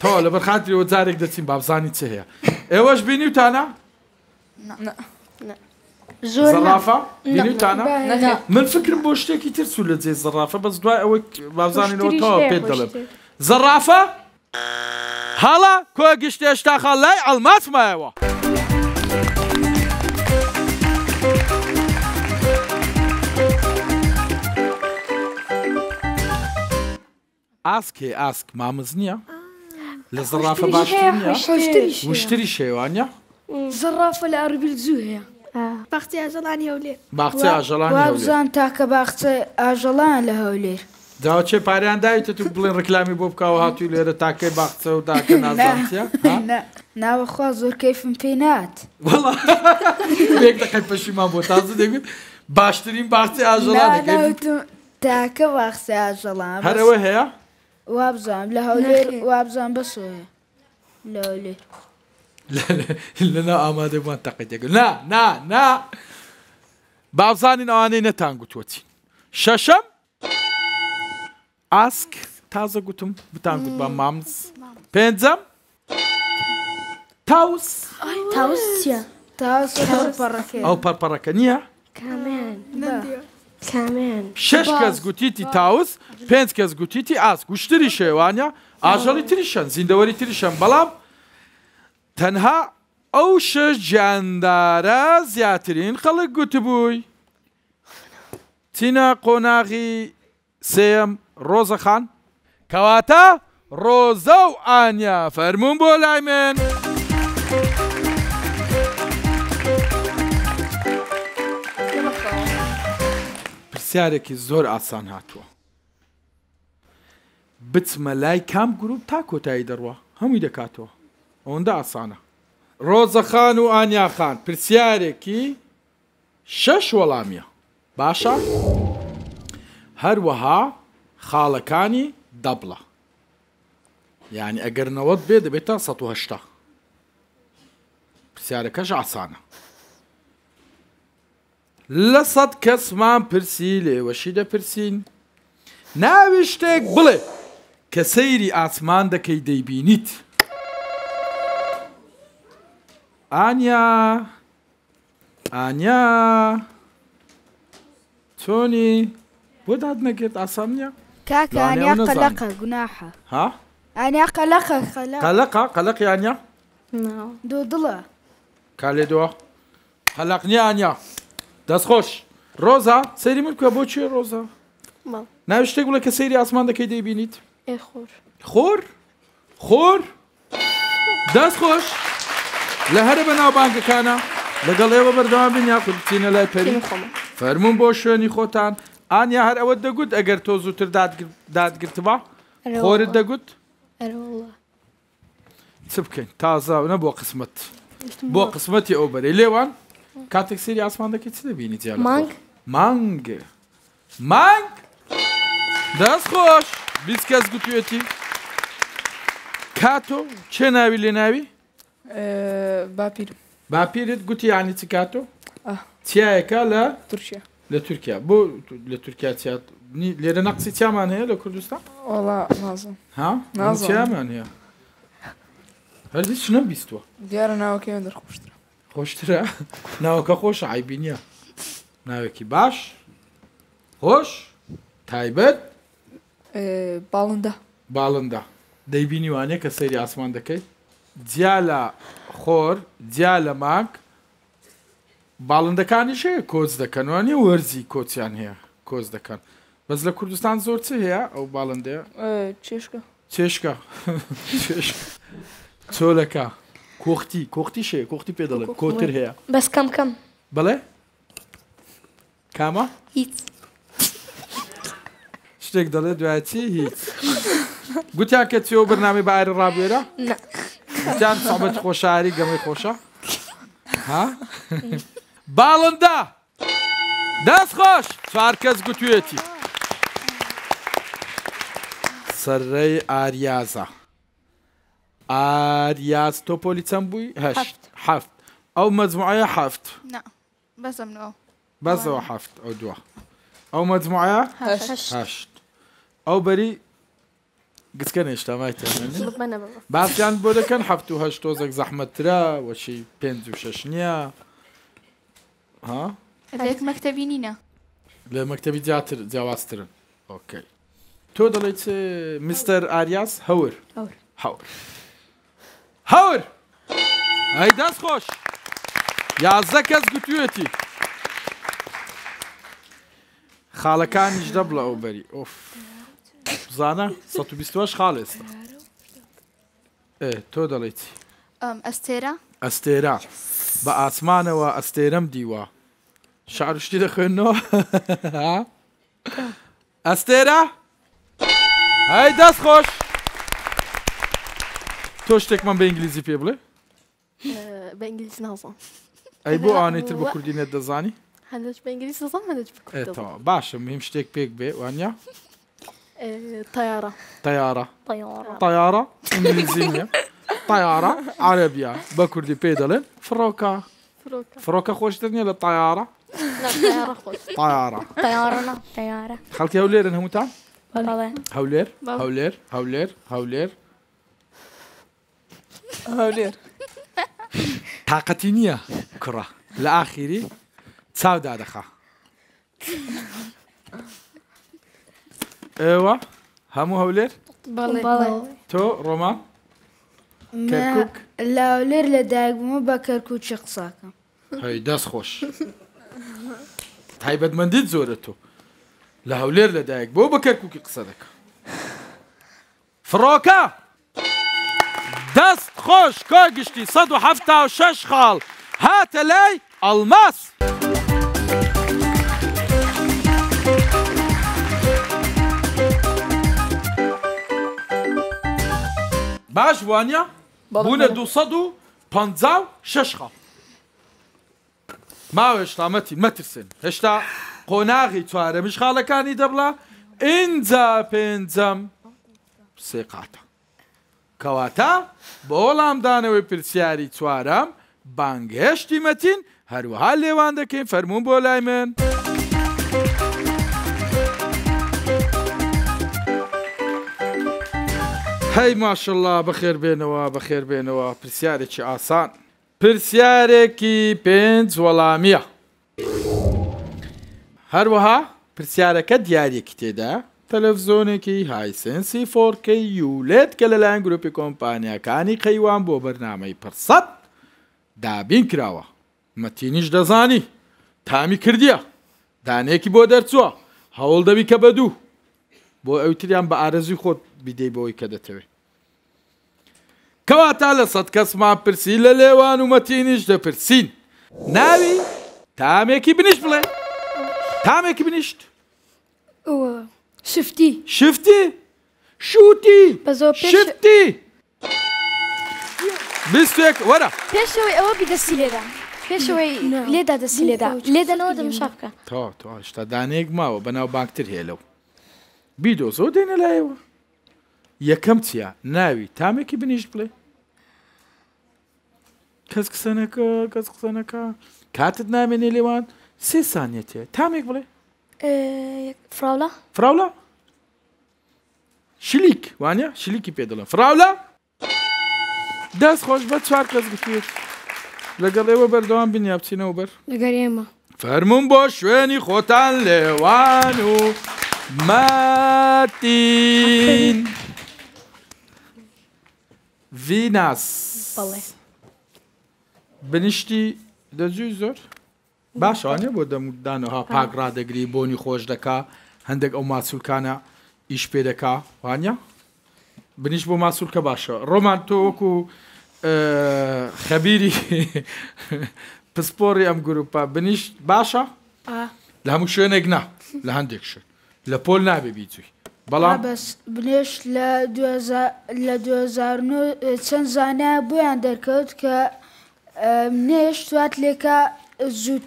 تا لەبەر خاتریەوە جارێک دەچین بابزانی چ هەیە ئێوەش بینی وتانە؟ زۆر مافەتانە من فکرم بۆ شتێکی تر سو لە جێ زەرافە بەس دوای ئەوە بازانینەوە تەوە پێ دەڵێم زەرافە هەڵا کۆ گشتێشتاخە لای ئەلماسمایەوە. ئاسکێ ئاسک مامز نییە لە زڕافە باش وشتری شێوانە زەرافە لە ئەربیل زوو هەیە باخچە ئاژەڵانی هەولێر باخچە ئاژەڵان بزان تاکە باخچە ئاژەڵان لە هەولێر داچێ پاریان داویتە تو بڵێن ڕکلامی بۆ بکەوە هاتووی لێرە تاکەی باخچە و داکە نازانسیە ناوەخوا زۆر کەیفم پێ نات بێکەکەی پەشیمان بۆ تازە دەگوت باشترین باخچە ئاژەڵان تاکە باخچە ئاژەڵان هەرەوە هەیە وابزانام لە هەولێر وابزان بەسۆە لەولێر. لەنا ئامادەبووان تەقەتێک نا نا نا بابزانین ئەوانەی نەتان گوتوەچی شەشەم ئاسک تازە گوتم بتان گوت بە مامز پێنجەم تاوس ئەو پەرپەڕەکە نییە شش کەس گوتیتی تاوس پێنج کەس گوتیتی ئاس گوشتری شێوانە ئاژەڵی تریشەن زیندەوەری تریشەن بەڵام تەنها ئەو شش گیاندارە زیاترین خەڵک گوتبووی تینە قۆناغی سێم ڕۆزەخان کەواتە ڕۆزە و ئانیا فەرمونون بۆ لای من. پرسیارێکی زۆر ئاسان هاتووە. بچمە لای کام گرروپ تا کۆتایی دەڕوە هەمووی دەکاتەوە. ئەوەندا ئاسانە ڕۆزەخان و ئانیاخان پرسیارێکی شەش وەڵامیە باشە هەروەها خاڵەکانی دەبڵە یعنی ئەگەر نەوەت بێ دەبێتە 1970 پرسیارەکەش ئاسانە لە سەد کەسمان پرسی لێوەشی دەپرسین ناوی شتێک بڵێ کە سەیری ئاسمان دەکەی دەیبینیت. آنيا آنيا توني بود هاد نكيت أسامنيا كاكا أنيا قلقة جناحة ها أنيا قلقة قلقة قلقة قلقة أنيا نعم دو دلا كالي دو قلقني أنيا دست خوش روزا سيري ملكو بوچي روزا ما نوشته گوله که سيري آسمان دکی دی بینید ای خور خور خور دست خوش لە هەرە بە ناوبانگەکانە لەگەڵ ئێوە بەردەوام بن یاخود بچینە لای پەری فەرمونون بۆ شوێنی خۆتان ئانیا هەر ئەوە دەگوت ئەگەر تۆ زووتر دادگرتبا خۆرت دەگوت چ بکەین تازاونە بۆ قسمت بۆ قسمەتی ئەو بەری لێوان کاتێک سری ئاسمان دەکەی چ دەبینی جیان مانگ مانگ مانگ دەست خۆش بیست کەس گوتوێتی کاتۆ چێ ناوی لێ ناوی؟ باپیرم باپیرت گوتی ینی چ کاتۆ چیایەکە لە تورکیا لە تورکیا بۆ لە تورکیا چات لێرە نەقسی چامان هەیە لە کوردستان نازمان هەیە هەرزی چ نەبیستوە دیارە ناوەکەیان دەرخۆشترە خۆشترە ناوەکە خۆش عیبینە ناوێکی باش خۆش تایبەت باڵندا باڵندا دەیبینی وانەیە کە سەیری ئاسمان دەکەیت جیا لە خۆر جیا لە ماک باڵندەکانیش هەیە کۆچ دەکەنوانی وەرزی کۆچیان هەیە کۆچ دەکەن بەس لە کوردستان زۆر چ هەیە ئەو باڵندێ چێشکە چێشکە چۆلەکە کۆختی کۆختی شەیە کۆختی پێ دەڵێت کۆتر هەیە بەس کەم کەم بڵێ کامە هیچ شتێک دەڵێت دوایەتی هیچ گوتیان کە تێەوە بەرنامی بایر ڕابێرە؟ صعبت سەبەت هاري قمي خۆشە ها باڵندا دەست خۆش چوار کەس گوتوێتی سەرڕێی ئاریازە ئاریاز تۆ پۆلی چەند او هەشت حەفت ئەو مەزمعە حەفت بەزمەوە بەزەوە حەفت او دووە ئەو مەزمعە هەشت أو بري گچکە نێشتا باسییان بۆ دەکەن هەفت و هەشت تۆزێک زەحمەترا وەشی پێنج و شش نییە ها مەکتتەبی نینە لە مەکتتەبی زیاتر جیاوازترن ئۆکەی تۆ دەڵیت میستەر ئاریاس هەور هەور هەور ئەی دەست خۆش یازدە کەس گوتوێتی خاڵەکانیش دەبڵە ئەو بەری ئۆف بزانە 120 خاڵێستا تۆ دەڵیت ئەستێرە ئەستێرا بە ئاسمانەوە ئەستێرەم دیوە شارشتی دەخوێنەوە ئەستێرە ئەی دەست خۆش تۆ شتێکمان بە ئینگلیزی پێ بڵێ بە ئینگلیس نازان ئەی بۆ ئاانەیتر بە کوردینێت دەزانی هەندش بە ئینگلیس نزان هەندش باشە مهم شتێک پێک بێ وانە؟ آه، طيارة طيارة طيارة طيارة إنجليزية طيارة عربية باكور دي بيدالي فروكا فروكا فروكا خوش تدني للطيارة لا طيارة خوش طيارة طيارة لا طيارة خالتي هولير انها هاولير هولير هولير هولير هولير هولير طاقتينية كرة لآخري تساو دادخا ئێوە هەموو هەولێر تۆ ڕۆما لاولێر لە دایکبوومە بە کەرکوچی قساکەم دەست خۆش تایبەتمەندیت زۆرە تۆ لە هەولێر لەدایک بۆ بە کەرکووکی قسە دەکە فڕۆکە دەست خۆش کۆگشتی 1970 خاڵ هاتە لای ئەلماس. باش وانە بوونە دو و پ شش خاڵ ماوە هێشتامەتی مەترسن هێشتا قۆناغی چوارە مشخالەکانی دەبڵە اینجا پێنجەم سێقاتە کەواتە بە وەڵامدانەوەی پرسیاری چوارەم بانگهێشتی مەتین هەروەها لێوان دەکەین فەرمونون بۆ لای من. هەی ماشله بەخێر بێنەوە بەخێر بێنەوە پرسیارێکی ئاسان پرسیارێکی پێنج وەڵامیە هەروەها پرسیارەکە دیارێکی تێدا تەلەڤزۆنێکی هایسنسی فۆرکەی یولێت کە لەلایەن گروپی کۆمپانیەکانی قەیوان بۆ بەرنامەی پرسەد دابین کراوە مەتینیش دەزانی تامی کردیە دانێکی بۆ دەرچووە هەوڵ دەبی کە بە دوو بۆ ئەوتریان بە ئارەزی خۆت بیدەی بۆی کە دەتەوێت کەواتا لە سەد کەسمان پرسی لە لێوان و مەتینیش دەپرسین ناوی تامێکی بنیش بڵێ تامێکی بنیشت شفتی شفتی شوتی شفتی بستێک وەرە پێشەوەی ئەوە بیدەسی لێدا پێشەوەی لێدا دەسی لێدا لێدەنەوە دەمشا بکە تا تا شتا دانێک ماوە بەناو باکتر هێلەوە بیدۆ زۆ دێنە لایەوە یەکەم چییە ناوی تامێکی بنیش بڵێ کەس قسەنەکە کەس قسەنەکە کاتت نامێنێ لێوان سێ سانیەتێ تامێک بڵێ فراولا فراولا شلیک وانە شلیکی پێ دەڵە فراولا دەست خۆش بە چوار کەس گوتێت لەگەڵ ئێوە بەردەوام بنیا بچینەوە بەر لەگەر ئێمە فەرمونون بۆ شوێنی خۆتان لێوان و ماتین. ڤیناس بنیشتی دەجوی زۆر باشانێ بۆ دەمودانەها پاگرادەگری بۆنی خۆش دەکا هەندێک ئەو ماسوولکانە ئیش پێ دەکا وانە بنیش بۆ ماسوولکە باشە ڕۆمان تۆ وەکو خەبیری پسپۆری ئەم گروپا بنیشت باشە لە هەموو شوێنێک نا لە هەندێک شت لە پۆل نابێ بیتوی بەڵام بنێش لە لە 2009 چەند زانە بۆیان دەرکەوت کە نێش توات لێکە زووت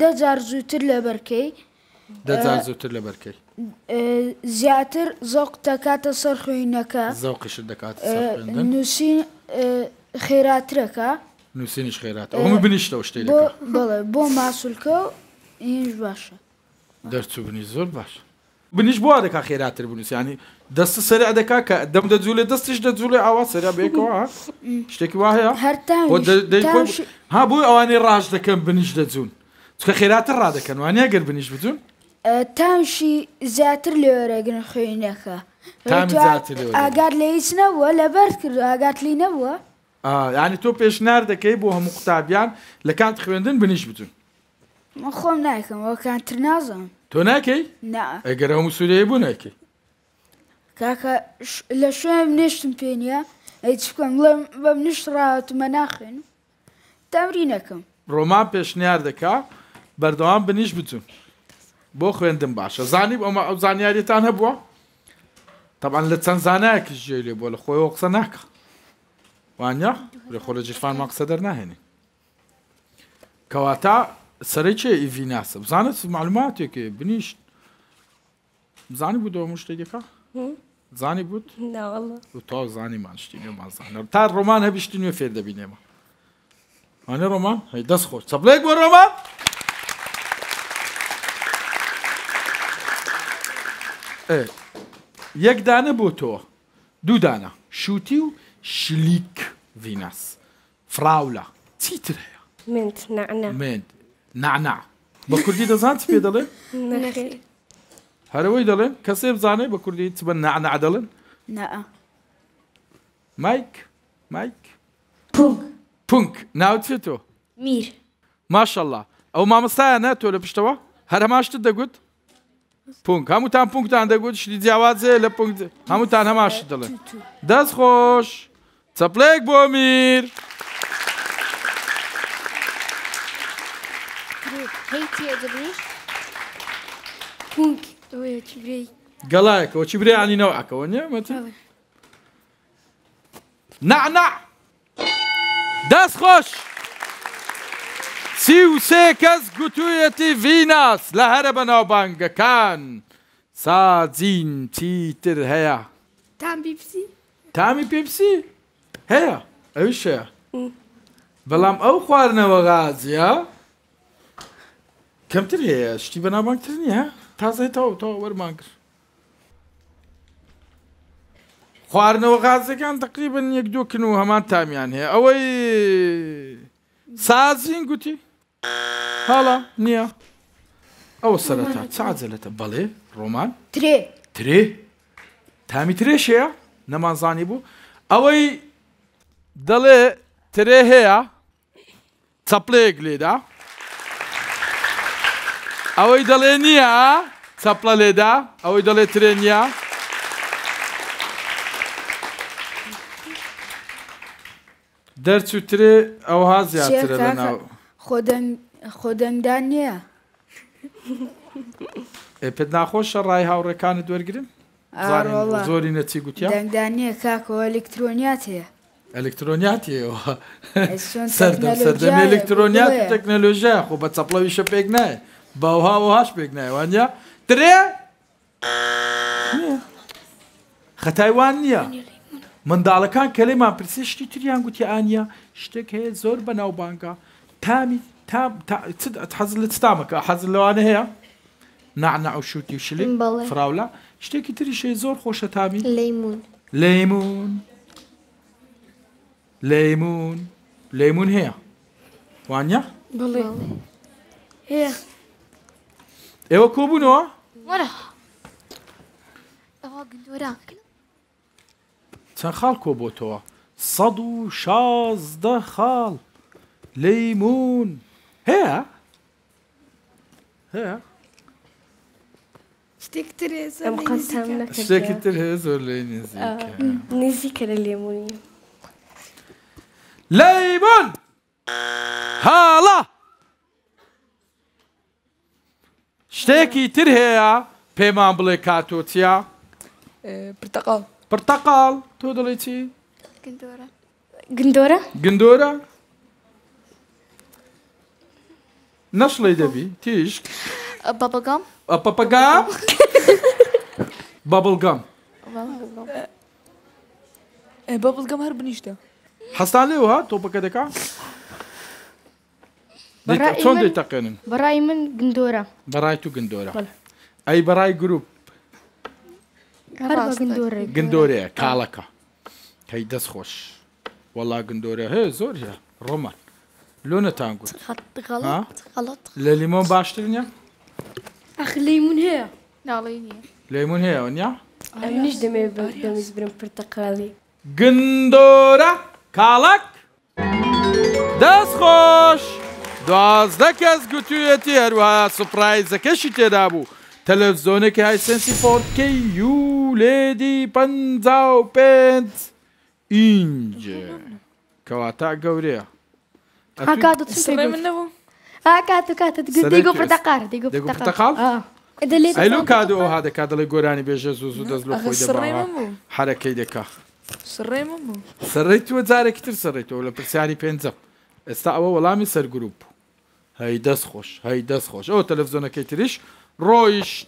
دەجار زووتر لە بەرکەی دەجار زووتر لە بەرکەی زیاتر زۆق دەکاتە سەر خوێنەکە زۆقیش دەکات نووسین خێراترەکە نووسینش خێرات ئەومە بنیشتەوە شتێک بڵێ بۆ ماسوولکە و هیچ باشە دەرچوو بنی زۆر باشە بنیش بۆ دەکا خێراتر بنووسانی دەست سەرع دەکا کە دەم دەجوولێ دەستش دەجوولێ ئاوا سەرا بێکەوە شتێکی وایە ها بۆی ئەوانەی ڕاش دەکەم بنیش دەجوون چکە خێراتر ڕادەکەن وانە گەر بنیش بتون تامشی زیاتر لێوەرەگرن خوێنەکە ئاگات لە هیچ نەوە لەبەر کرد ئاگاتلی نەوە ینی تۆ پێشنار دەکەی بۆ هەموو قوتابیان لە کات خوێندن بنیش بتون من خۆم نایکەم ئەوکان تر نازم تۆ ناکەی ئەگەر ئەو مسوولەیە بوو ناکەی کاکە لە شوێم نشتم پێنیە ئەی چکەم بڵێم بەم نیشتڕاتمە ناخێن تامرینەکەم ڕۆمان پێشنیار دەکا بەردەوام بنیش بچون بۆ خوێندن باشە زانیب ئەمە ئەو زانیاریتان هەبووە تەبان لە چەند زانایەکیش جێ لێ بۆ لە خۆیەوە قسە ناکە وانە لە خۆ لە جیفان ما قسە دەرناهێنی کەواتە سەرێکێ ئیڤی ناسە بزانێت معلوماتێکی بنیشت زانی بوو دەوە مشتێکەکە زانی بوت تا زانی ماشتی نێمازانە تا ڕۆمان هەبیشتی نوێ فێر دەبینێمە ئەێ ڕۆمان هەی دەست خۆش سەبلێک بۆ ڕۆمان یەک دانە بۆ تۆ دوو دانە شووتی و شلیک ڤیناس فراولە چیتر هەیە منند نعنع بە کوردی دەزانات پێ دەڵێ هەرەوەی دەڵێن کەسێ بزانێ بە کوردی بە نعنع دەڵێن مایک مایک پونک ناوت تۆ میر ماشەله ئەو مامەستایە ناتۆ لە پشتەوە هەرەماشتە دەگوت پونک هەمووتان پونکتان دەگوت شتی جیاوازێ لە پونک هەمووتان هەماش دەڵێن دەست خۆش چەپلێک بۆ میر. گەڵایەکەەوە چی برێیانی نەوەکەەوە نیەمەتی نعنا دەست خۆش سی و سێ کەس گوتوویەتی ڤیناس لە هەرە بە ناوبانگەکان سازین چیتر هەیە تامی پێپسی هەیە ئەوشەیە بەڵام ئەو خواردنەوە غازیە؟ کەمتر هەیە شتی بە نابانکتر نیە تازای تا تا وەرمان کرد خواردنەوە غازەکان تقریبن یەک دووکن و هەمان تامیان هەیە ئەوەی سازین گوتی هەڵا نییە ئەوە سەرەتا چاجلەتە بەڵێ ڕۆمان ترێ ترێ تامی ترێشەیە نەمانزانی بوو ئەوەی دەڵێ ترێ هەیە چەپلەیەک لێدا ئەوەی دەڵێ نییە چەپڵە لێدا ئەوەی دەڵێ ترێنە دەرچوترێ ئەوها زیاترە لەناو خۆدەندان نییە پێت ناخۆشە ڕای هاوڕەکانت وەرگرم زۆری نەچی گوتیاندانە کاکەوە ئەلکترۆنیات هەیە ئەلکترۆنیات هەیەەوە سەردەم سەردەمی ئەلکترۆنیات تەکنەلۆژیا خۆ بە چەپڵەوی شەپێک نایە باوها و هاش پێک نایوانە درێ خەتایوان نییە منداڵەکان کەلێمان پرسی شتی تریان گوتی ئاە شتێک هەیە زۆر بەناوبانگە تامی حەز لە ستامەکە حەز لەوانە هەیە نعنە ئەو شووتی شلین فراولا شتێکی تریشەی زۆر خۆشە تامی لیمون لیمون لیمون لیمون هەیە وانە؟ هەیە. Ewa Kobuno? Voilà. Ewa گندۆراکە چەند خاڵ کۆ بۆ تۆوە سەد و شازدە خاڵ لەیمون هەیە هەیە شتێکتر شتێکتر هەیە زۆر لێ نزیکە نزیکە لە لێمونی لەیمون هەڵە شتێکی تر هەیە پێمان بڵێ کاتۆتیا پرتەقال پرتەقال تۆ دەڵی چی گندۆرە گندۆرە نەشڵی دەبی تیش بەبگام پەپگام بەبڵگام بەبڵگەم هەر بنیشتە حەستان لێ وها تۆپەکە دەکات چۆن دەتەقێنن بەڕای من گندۆرە بەڕای تو گندۆرە ئەی بەڕای گروپ گندۆرێ کاڵەکە کەی دەست خۆش وەڵا گندۆرە هەیە زۆر هەیە ڕۆمان لۆ نەتان گوت لە لیمۆن باشتر نیە ئەخلیمون هەیە لیمون هەیە نیە ئەنیش دەمێ بەمیز برم پرتەقاڵی گندۆرە کاڵک دەست خۆش! دوازدە کەس گوتوویەتی هەروە سپرایزەکەشی تێدا بوو تەلەڤزۆنێکی هایسەنسی فۆرکی یولێدی پ پێ ئینج کەواتا گەورەیە ئەلو کادوها دەکا دەڵی گۆرانی بێژە زوو زوو دەست لە خۆی دەڕێ حرەکەی دەکا سڕێ سەرڕێت توە جارێکی تر سەڕێتەوە لە پرسیاری پێنجە ئێستا ئەوە وەڵامی سەرگروپ بوو هەی دەستخۆش هەی دەستخۆش ئەو تەلەڤزۆنەکەی تریش ڕۆیشت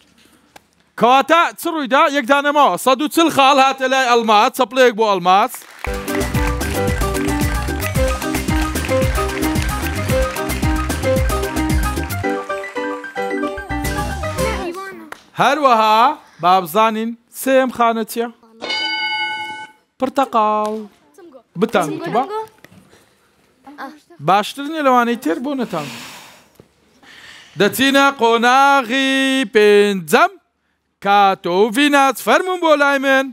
کەواتە چ ڕوویدا یەکدانەمەوە سەد و چل خاڵ هاتە لای ئەلمات چەپلەیەک بۆ ئەلماس. هەروەها بابزانین سێم خانە چییە؟ پرتەقاڵ بتان باشتر نیە لەوانەی تێر بۆ نەتان. دەچینە قۆناغی پێنجەم کاتۆڤی ناچ فەرمون بۆ لای من.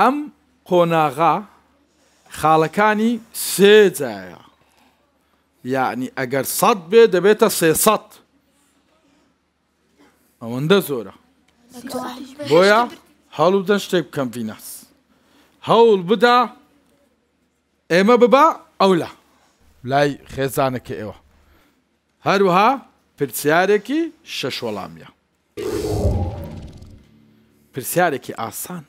ئەم قۆناغا خاڵەکانی سێجایە یعنی ئەگەر سەد بێ دەبێتە سێسەد ئەوەندە زۆرە بۆیە هەڵودەن شتێک بکەم ڤیناس هەوڵ بدا ئێمە ببا ئەولا لای خێزانەکە ئێوە هەروها پرسیارێکی شەشوەڵامیە پرسیارێکی ئاسان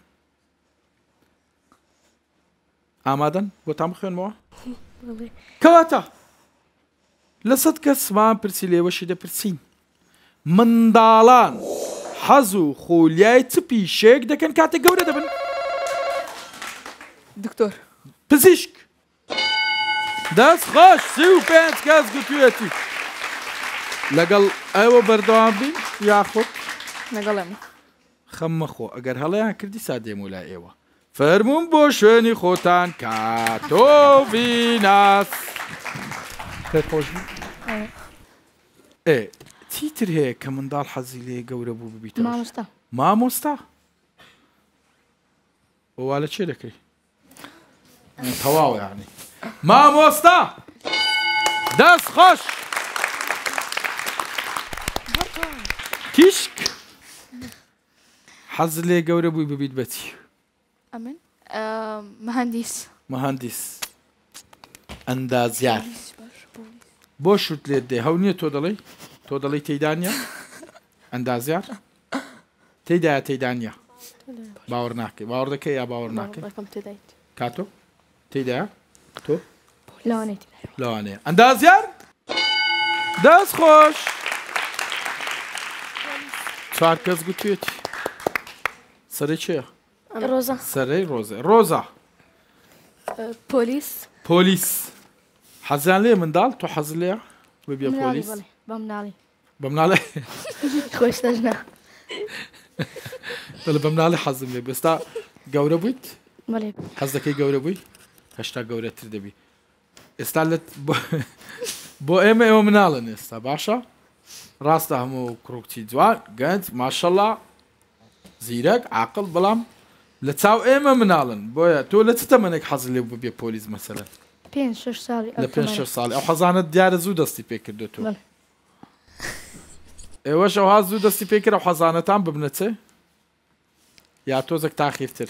ئامادەن بۆ تام بخێنمەوە کەواتە لە سەد کەسمان پرسی لێوەشی دەپرسین منداڵان حەز و خۆلیای چپی شێک دەکەن کاتێک گەورە دەبن دکتۆر پزیشک دەست خۆش سی و پێنج کەس گوتوێتی لەگەڵ ئەوە بەردەوام بین یاخود لەگەڵێم خەممە خۆ ئەگەر هەڵەیان کردی سا دێم و لای ئێوە فەرمونون بۆ شوێنی خۆتان کاتۆڤیناس خۆش ئێ چیتر هەیە کە منداڵ حەزی لێ گەورە بوو ببییت مامۆستا مامۆستا بۆوا لە چێ دەکەی طواو يعني ماموستا داس خوش کیشک حەز لێ گەورە بووی ببیت بەچی ئەمن مهندیس مهندیس ئەندازیار بۆ شوت لێت دێ هەو نییە تۆ دەڵی تۆ دەڵی تەیدانە ئەندازیار تێدایە تەیدانە باوەڕ ناکەی باوەڕ دەکەی یا باوەڕ ناکەی کاتۆ Tida? Du? Lane. Lane. En dat jaar? Dat is goed. چهار کەس گوتێت سەری چێ؟ ڕۆزە سەرەی ڕۆزە ڕۆزە پۆلیس پۆلیس حەزیان لێ منداڵ تۆ حەز لێ ببێ پۆلیس بەمناڵی بەمناڵێ خۆشتەژنا بەڵێ بەمناڵی حەزم لێ بێستا گەورە بوویت حەز دەکەی گەورە بووی هەشتا گەورەتر دەبی ئێستا لەت بۆ ئێمە ئێوە مناڵن ئێستا باشە ڕاستە هەموو کڕوکتی جوان گەنج ماشەڵا زیرەک عقل بەڵام لە چاو ئێمە مناڵن بۆیە تۆ لە چ تەمەێک حەز لێ بێ پۆلیس مەسەرە لە پێ ساڵ ئەو حەزانت دیارە زوو دەستی پێکردو تۆ ئێوە شەوها زوو دەستی پێکرە حەزانەتان ببنەچێ یا تۆزێک تاخیرتر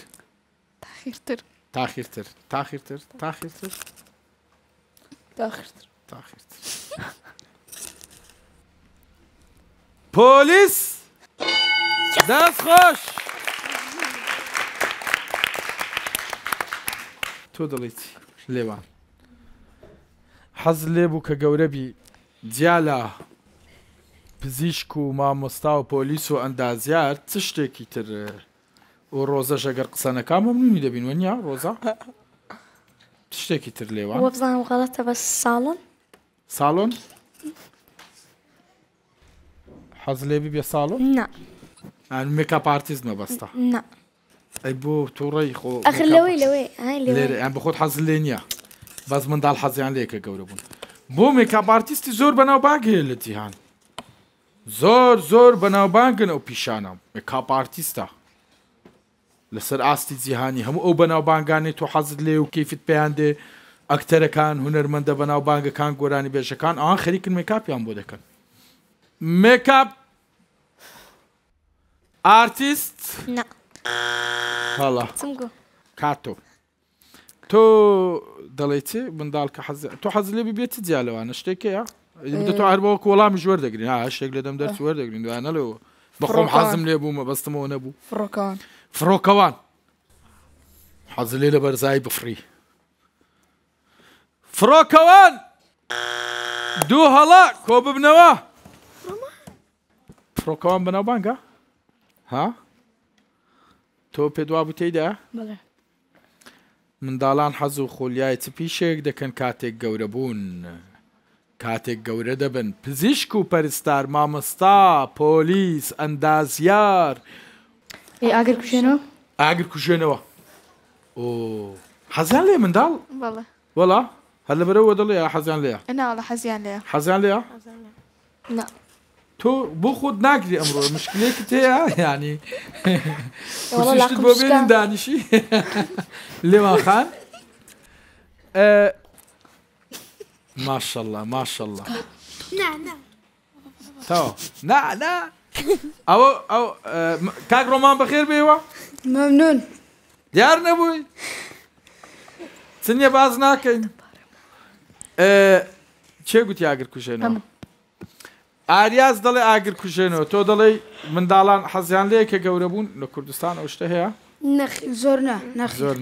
تاخیرتر تاخیرتر تاخیرتر تاخیرتر تاخیرتر تاخیرتر پۆلیس دەست خۆش تۆ دەڵیت لێوان حەز لێ بوو کە گەورەبی جیالا پزیشک و مامۆستا و پۆلیس و ئەندازیار چ شتێکی تر و ڕۆزەش ئەگەر قسانەکانمە منی دەبین وەنیا ڕۆزە شتێکی تر لێوە بزانم غەڵەتە بە ساڵن ساڵۆن حەز لێبی بێ ساڵۆن مێکا پارتیز مەبەستە ئەی بۆ تووڕی خۆ لەوەی لەوەی ئەم بخۆت حەز لێ نیە بەس منداڵ حەزیان لێکە گەورە بوون بۆ مێکا پارتیستی زۆر بەناوبانگەیە لە تیهان زۆر زۆر بەناوبانگن ئەو پیشانە مێکا پارتیستە لەسەر ئاستی جیهانی هەموو ئەو بەناوبانگانی تۆ حەزت لێ و کیفت پێیان دێ ئەکتەرەکان هوەرمەندە بەناوبانگەکان گۆرانی بێژەکان ئەوان خەریکن مێکاپیان بۆ دەکەن مێکاپ ئارتیست کاتۆ تۆ دەڵێ چی منداڵ کە حەز تۆ حەز لێ ببێتی جیالەوانە شتێکەیە تۆ هەربەوە کۆڵامی ژوەر دەگرین شتێک لە دەم دەرچوەەرگرین دوانە لەوە بەخۆم حەزم لێ بوومە بەستمەوە نەبوو فڕۆکان. فرۆکەوان حەز لێ لە بەرزای بفری فرۆکەوان دوو هەڵا کۆ ببنەوە فرۆکەوان بناوبانگە ها تۆ پێ دوا بتەیدا منداڵان حەز و خۆلیای چ پیشێک دەکەن کاتێک گەورە بوون کاتێک گەورە دەبن پزیشک و پەرستار مامەستا پۆلیس ئەندازیار اي اقر كوشينو اقر كوشينو اوه حزان ليه من دال والله والله هلا برود ليه حزان ليه انا والله حزان ليه حزان ليه حزان ليه لا تو بخود ناقلي امره مشكلتك تيا يعني والله لا بين دانشي لما خان آه ما شاء الله ما شاء الله نعم نعم تو نعم نعم ئەوە ئەو کاک ڕۆمان بەخێر بێوە ممنون دیار نەبووی چنیە باز ناکەین چێ گوتی ئاگر کوژێنەوە ئاریاز دەڵێ ئاگر کوژێنەوە تۆ دەڵێ منداڵان حەزیان لەیە کە گەورە بوون لە کوردستان ئەو شتە هەیە زۆر زۆر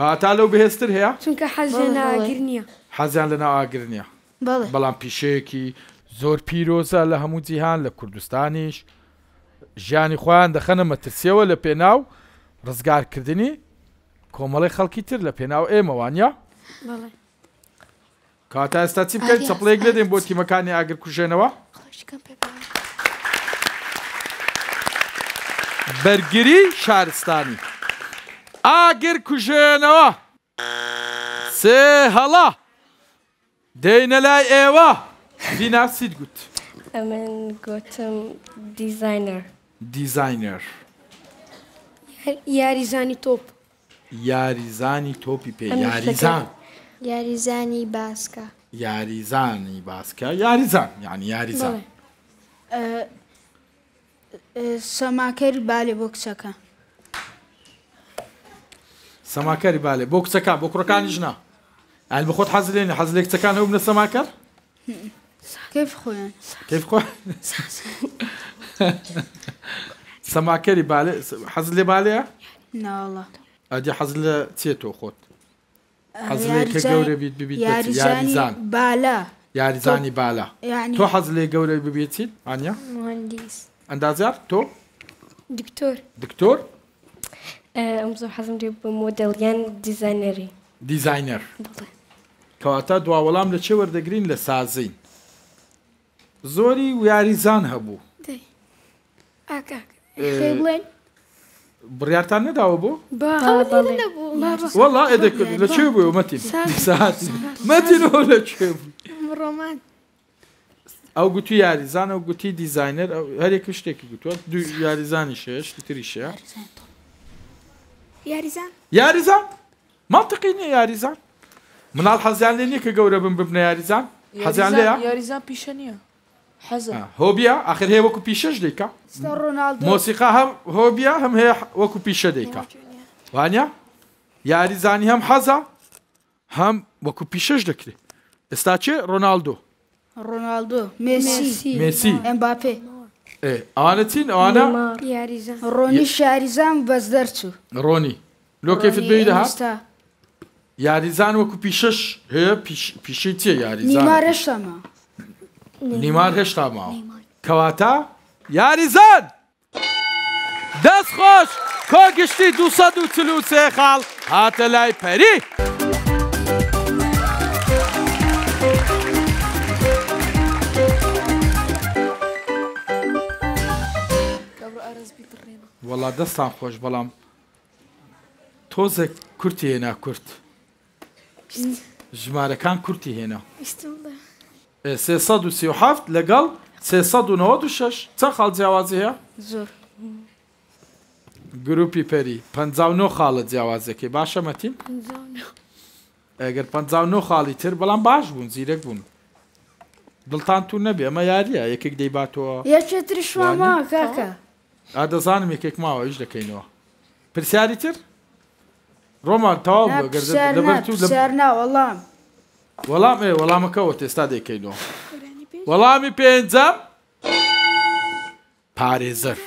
کاتا لەو بەهێزتر هەیە چونکە حەزیان ئاگر نییە حەزیان لە ناو ئاگر نییە بەڵام پیشەیەکی زۆر پیرۆزە لە هەموو جیهان لە کوردستانیش ژیانی خۆیان دەخەنە مەترسیەوە لە پێناو ڕزگارکردنی کۆمەڵی خەڵکی تر لە پێناو ئێمەوانە کاتە ئێستا چی بکەین چپڵێک لێدەین بۆ تیمەکانی ئاگر کوژێنەوە بەرگری شارستانی ئاگر کوژێنەوە سێ هەڵە دەینە لای ئێوە دینا سیت گوت من گوتم دیزاینەر دیزاینەر یاریزانی تۆپ یاریزانی تۆپی پێ یاریزان یاریزانی باسکە یاریزانی باسکە یاریزان یعنی یاریزان سەماکەری بالێ بۆ کچەکە سەماکەری بالێ بۆ کچەکە بۆ کوڕەکانی ژنا ئەل بخۆت حەزلێنە حەزلێک کچەکان هەم لە سەماکەر؟ كيف خويا كيف خويا سمع كيري بالي لي بالي لا والله ادي حزل تيتو خوت آه، كي قوري بيت بيت يا رزان بالا يا رزاني بالا يعني تو قوري بيت ببيتي انيا مهندس اندازار تو دكتور دكتور آه، امزو حزم دي يعني ديزاينري ديزاينر كواتا دوا ولام لچه جرين لسازين زۆری یاریزان هەبوو بڕارتان نەداوە بۆ وڵا ئەدە لە چێ بوو مەتی مەتی لە چێ ڕۆمان ئەو گوتی یاریزان ئەو گوتی دیزینەر هەرێک شتێکی گوتووە دو یاریزانی شێش تریشە یاریزان یاریزان ماتەقینە یاریزان منال حەزیان لێ نییە کە گەورە بم ببنە یاریزان حەزیان لێ یاریزان پیشە نییە حزن هوبيا اخر هي وكو بيشا جديكا رونالدو موسيقى هم هوبيا هم هي وكو بيشا ديكا وانيا يعني زاني هم حزا هم وكو بيشا جدكري استاتشي رونالدو رونالدو ميسي ميسي امبابي ايه انتين انا روني شاريزان بزدرتو روني لو كيف تبيد ها ياريزان وكو بيشش هي بيش بيشيتي ياريزان نيمارش تمام نیمار هێشتا ماوە کەواتە یاریزان دەست خۆش کۆگشتی 243 خاڵ هاتە لای پەری. وەڵا دەستان خۆش بەڵام تۆزێک کورتی هێنا کورت ژمارەکان کورتی هێنا. سێ لەگەڵ سێ چە خاڵ جیاوازی هەیە گروپی پەری پ خاڵە جیاوازەکەی باشە مەتیم ئەگەر پ خاڵی تر بەڵام باش بوون زیرەک بوون دڵتان تو نەبێ ئەمە یاریە یەکێک دەیباتەوە ئا دەزانم یەکێک ماوە هیچ دەکەینەوە پرسیاری تر ڕۆمان تاوا بگەر لەبەر تو لەڵام وەڵام ئێ وەڵامەکەەوە تێستا دەکەینەوە وەڵامی پێنجەم پارێزەر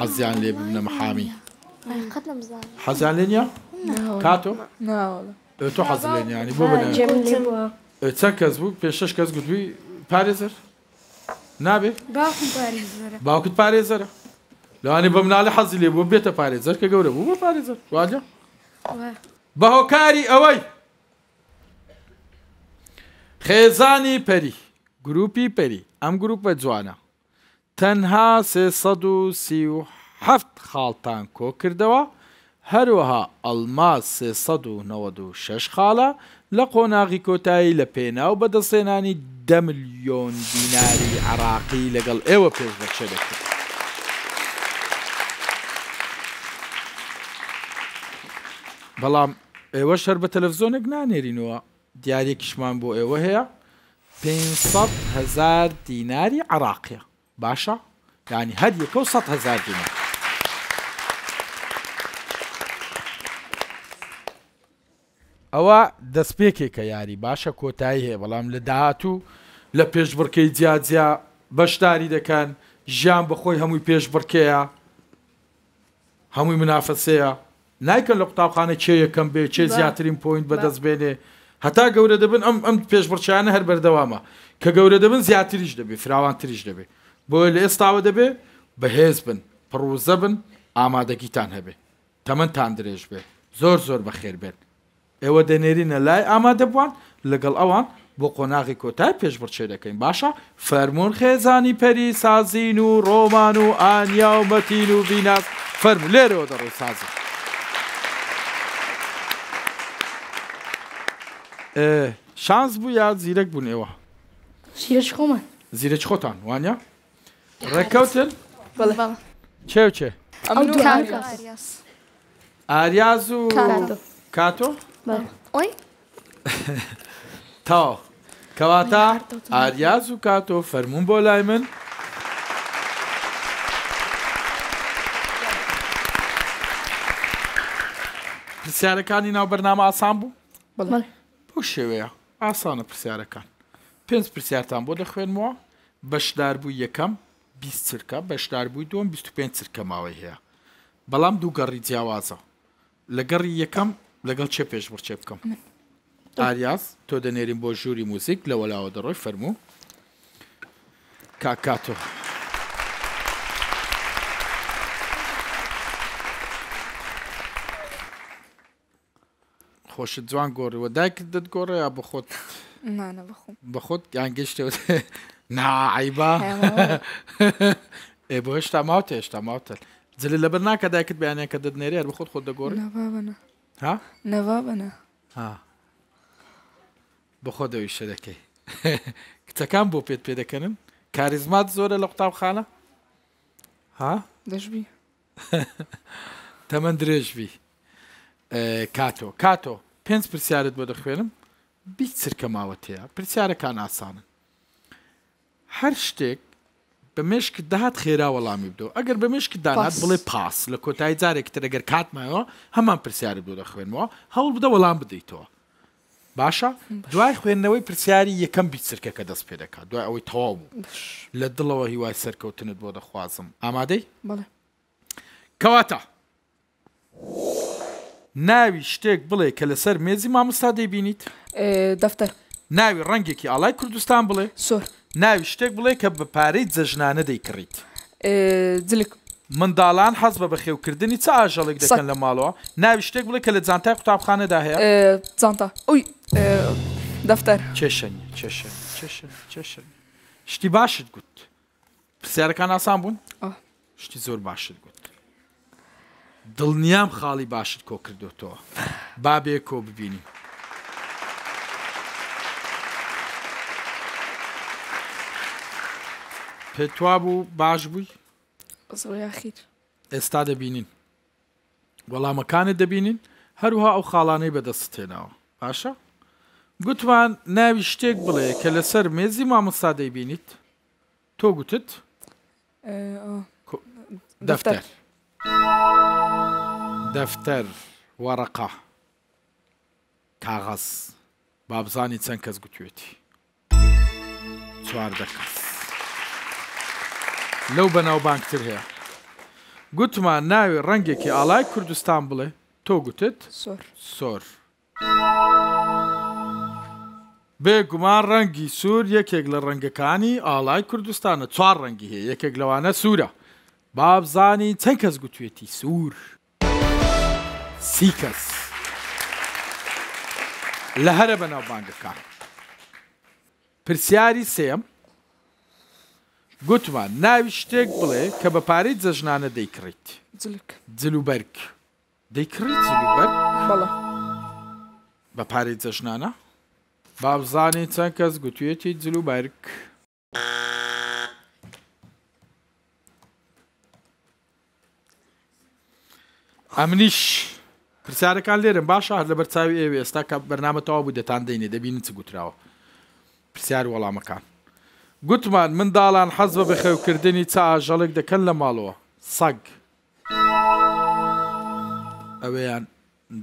حەزیان لێ ببنە مەحامی حەزیان لێ نیە کاتۆ تۆ حەز لێ نیانی بۆ چەند کەس بوو پێ شش کەس گوتوی پارێزەر نابێ باوکت پارێزەرە لەوانی بە منالە حەزی لێ بۆ بێتە پارێزەر کە گەورە بوو بۆ پارێزەر واجە بەهۆکاری ئەوەی خێزانی پەری گروپی پەری ئەم گروپە جوانە تەنها سێ خاڵتان کۆ کردەوە هەروەها ئەلماس سێ خاڵە لە قۆناغی کۆتایی لە پێناو بەدەستێنانی دە میلیۆن دیناری عراقی لەگەڵ ئێوە پێش بەچێ دەکرد بەڵام ئێوە شەر بە تەلەڤزۆنێک نانێرینەوە دیارێکیشمان بۆ ئێوە هەیە 500 هزار دیناری عراقیە باشە ینی هەر یەکە و 100 هزار دینار ئەوە دەستپێکێکە یاری باشە کۆتایی هەیە بەڵام لە داهاتوو لە پێش بڕکەی جیاجیا بەشداری دەکەن ژیان بەخۆی هەمووی پێش بڕکەیە هەمووی منافەسەیە نایکە لە قوتابخانە چێ یەکەم بێ چێ زیاترین پوین بەدەست بێنێ هەتا گەورە دەبن ئەم ئەم پێشبڕچیانە هەر بەردەوامە کە گەورە دەبن زیاتریش دەبێ فراوان تریش دەبێ بۆ لە ئێستاوە دەبێ بەهێز بن پڕوزە بن ئامادەگیتان هەبێ تەمەندان درێژ بێ زۆر زۆر بەخێر بێت ئێوە دەنێرینە لای ئامادەبوان لەگەڵ ئەوان بۆ قۆناغی کۆتای پێشبڕچێ دەکەین باشە فەرمونون خێزانی پەری سازین و ڕۆمان و ئانیا و مەتین و بیناس فەرم لێرەوە دەڕێ سازی شانس بوو یا زیرەک بوون ئێوە زیرەش خۆمان زیرەچ خۆتان وانە ڕێککەوتن چێوچێ ئاریاز و کاتۆ تاو کەواتە ئاریاز و کاتۆ فەرمونون بۆ لای من پرسیارەکانی ناو بەرنامە ئاسان بوو؟ بۆ شێوەیە ئاسانە پرسیارەکان پێنج پرسیارتان بۆ دەخوێنمەوە بەشدار بوو یەکەم بیست چرکە بەشدار بووی دوم 25 چرکە ماوەی هەیە بەڵام دوو گەڕی جیاوازە لەگەڕی یەکەم لەگەڵ چێ پێش بڕچێ بکەم ئاریاز تۆ دەنێرین بۆ ژووری موزیک لەوەلاوە دەڕۆی فەرموو کاکاتۆ. خۆشت جوان گۆڕیوە دایکت گۆڕێ یا بە خۆت بە خۆت یان گەشتەوە نعیبا بۆ هێشتا ماوت هێشتا ماوتل جل لەبەر ناکە دایکت بیانێ کە دەدنێری هەر بخۆت خۆت دەگۆڕ نەوا بنە بەخۆ دەویشە دەکەی کچەکان بۆ پێت پێ دەکەن کاریزمات زۆرە لە قوتابخانە ها دەشبی تەمە درێژبی کاتۆ کاتۆ پێنج پرسیارت بۆ دەخوێنم بیت سرکە ماوەتەیە پرسیارەکان ئاسانن هەر شتێک بە مشک داهات خێرا وەڵامی بدەوە ئەگەر بە مشک داات بڵێ پاس لە کۆتایی جارێک ترەگەر کاتمایەوە هەمان پرسیاری بۆ دەخوێنەوە هەوڵ بدە وەڵام بدەیتەوە باشە دوای خوێندنەوەی پرسیاری یەکەم بیتسرکەکە دەست پێ دەکات دوای ئەوەی تەواو بوو لە دڵەوە هیوای سەرکەوتنت بۆ دەخوازم ئامادەی کەواتە. ناوی شتێک بڵێ کە لەسەر مێزی مامۆستا دەیبینیت دەفتەر ناوی ڕەنگێکی ئاڵای کوردستان بڵێ سۆر ناوی شتێک بڵێ کە بە پارەی جەژنانە دەیکڕیت جلک منداڵان حەز بە بەخێوکردنی چ ئاژەڵێک دەکەن لە ماڵەوە ناوی شتێک بڵێ کە لە جانتای قوتابخانەدا هەیە جانتا ئەوی دەفتەر چێشن چێشن چێشن چێشن شتی باشت گوت پرسیارەکان ئاسان بوون شتی زۆر باشت گوت دڵنیام خاڵی باشت کۆ کردوتەوە بابێ کۆ ببینی. پێتوا بوو باش بووی خیر ئێستا دەبینین وەڵامەکانت دەبینین هەروها ئەو خاڵانەی بەدەستێناوە باشە گوتوان ناوی شتێک بڵێ کە لەسەر مێزی مامۆستا دەیبینیت تۆ گوتت دەفتەر دەفتەر وەڕقا کاغەس بابزانی چەند کەس گوتوێتی چواردە کەس لەو بەناو بانکتر هەیە گوتمان ناوی ڕەنگێکی ئاڵای کوردستان بڵێ تۆ گوتت سۆر بێگومان ڕەنگی سوور یەکێک لە ڕەنگەکانی ئاڵای کوردستانە چوار ڕەنگی هەیە یەکێک لەوانە سوورە بابزانی چەند کەس گوتوێتی سوور سی کەس لە هەرە بەناوبانگەکان پرسیاری سێم گوتمان ناوی شتێک بڵێ کە بە پارەی جەژنانە دەیکڕیت جلوبەرگ دەیکڕیت بە پارەی جەژنانە بابزانانی چەند کەس گوتوێتی جلوبەرگ ئەمنیش پرسیارەکان لێرم باشە هەر لە بەرچاوی ئێوێ ئێستا کە بەرنامەتەوا بوو دەتان دەینێ دەبین چ گوتراوە پرسیار وەڵامەکان گوتمان منداڵان حەز بە بەخێوکردنی چا ئاژەڵێک دەکەن لە ماڵەوە سەگ ئەوەیان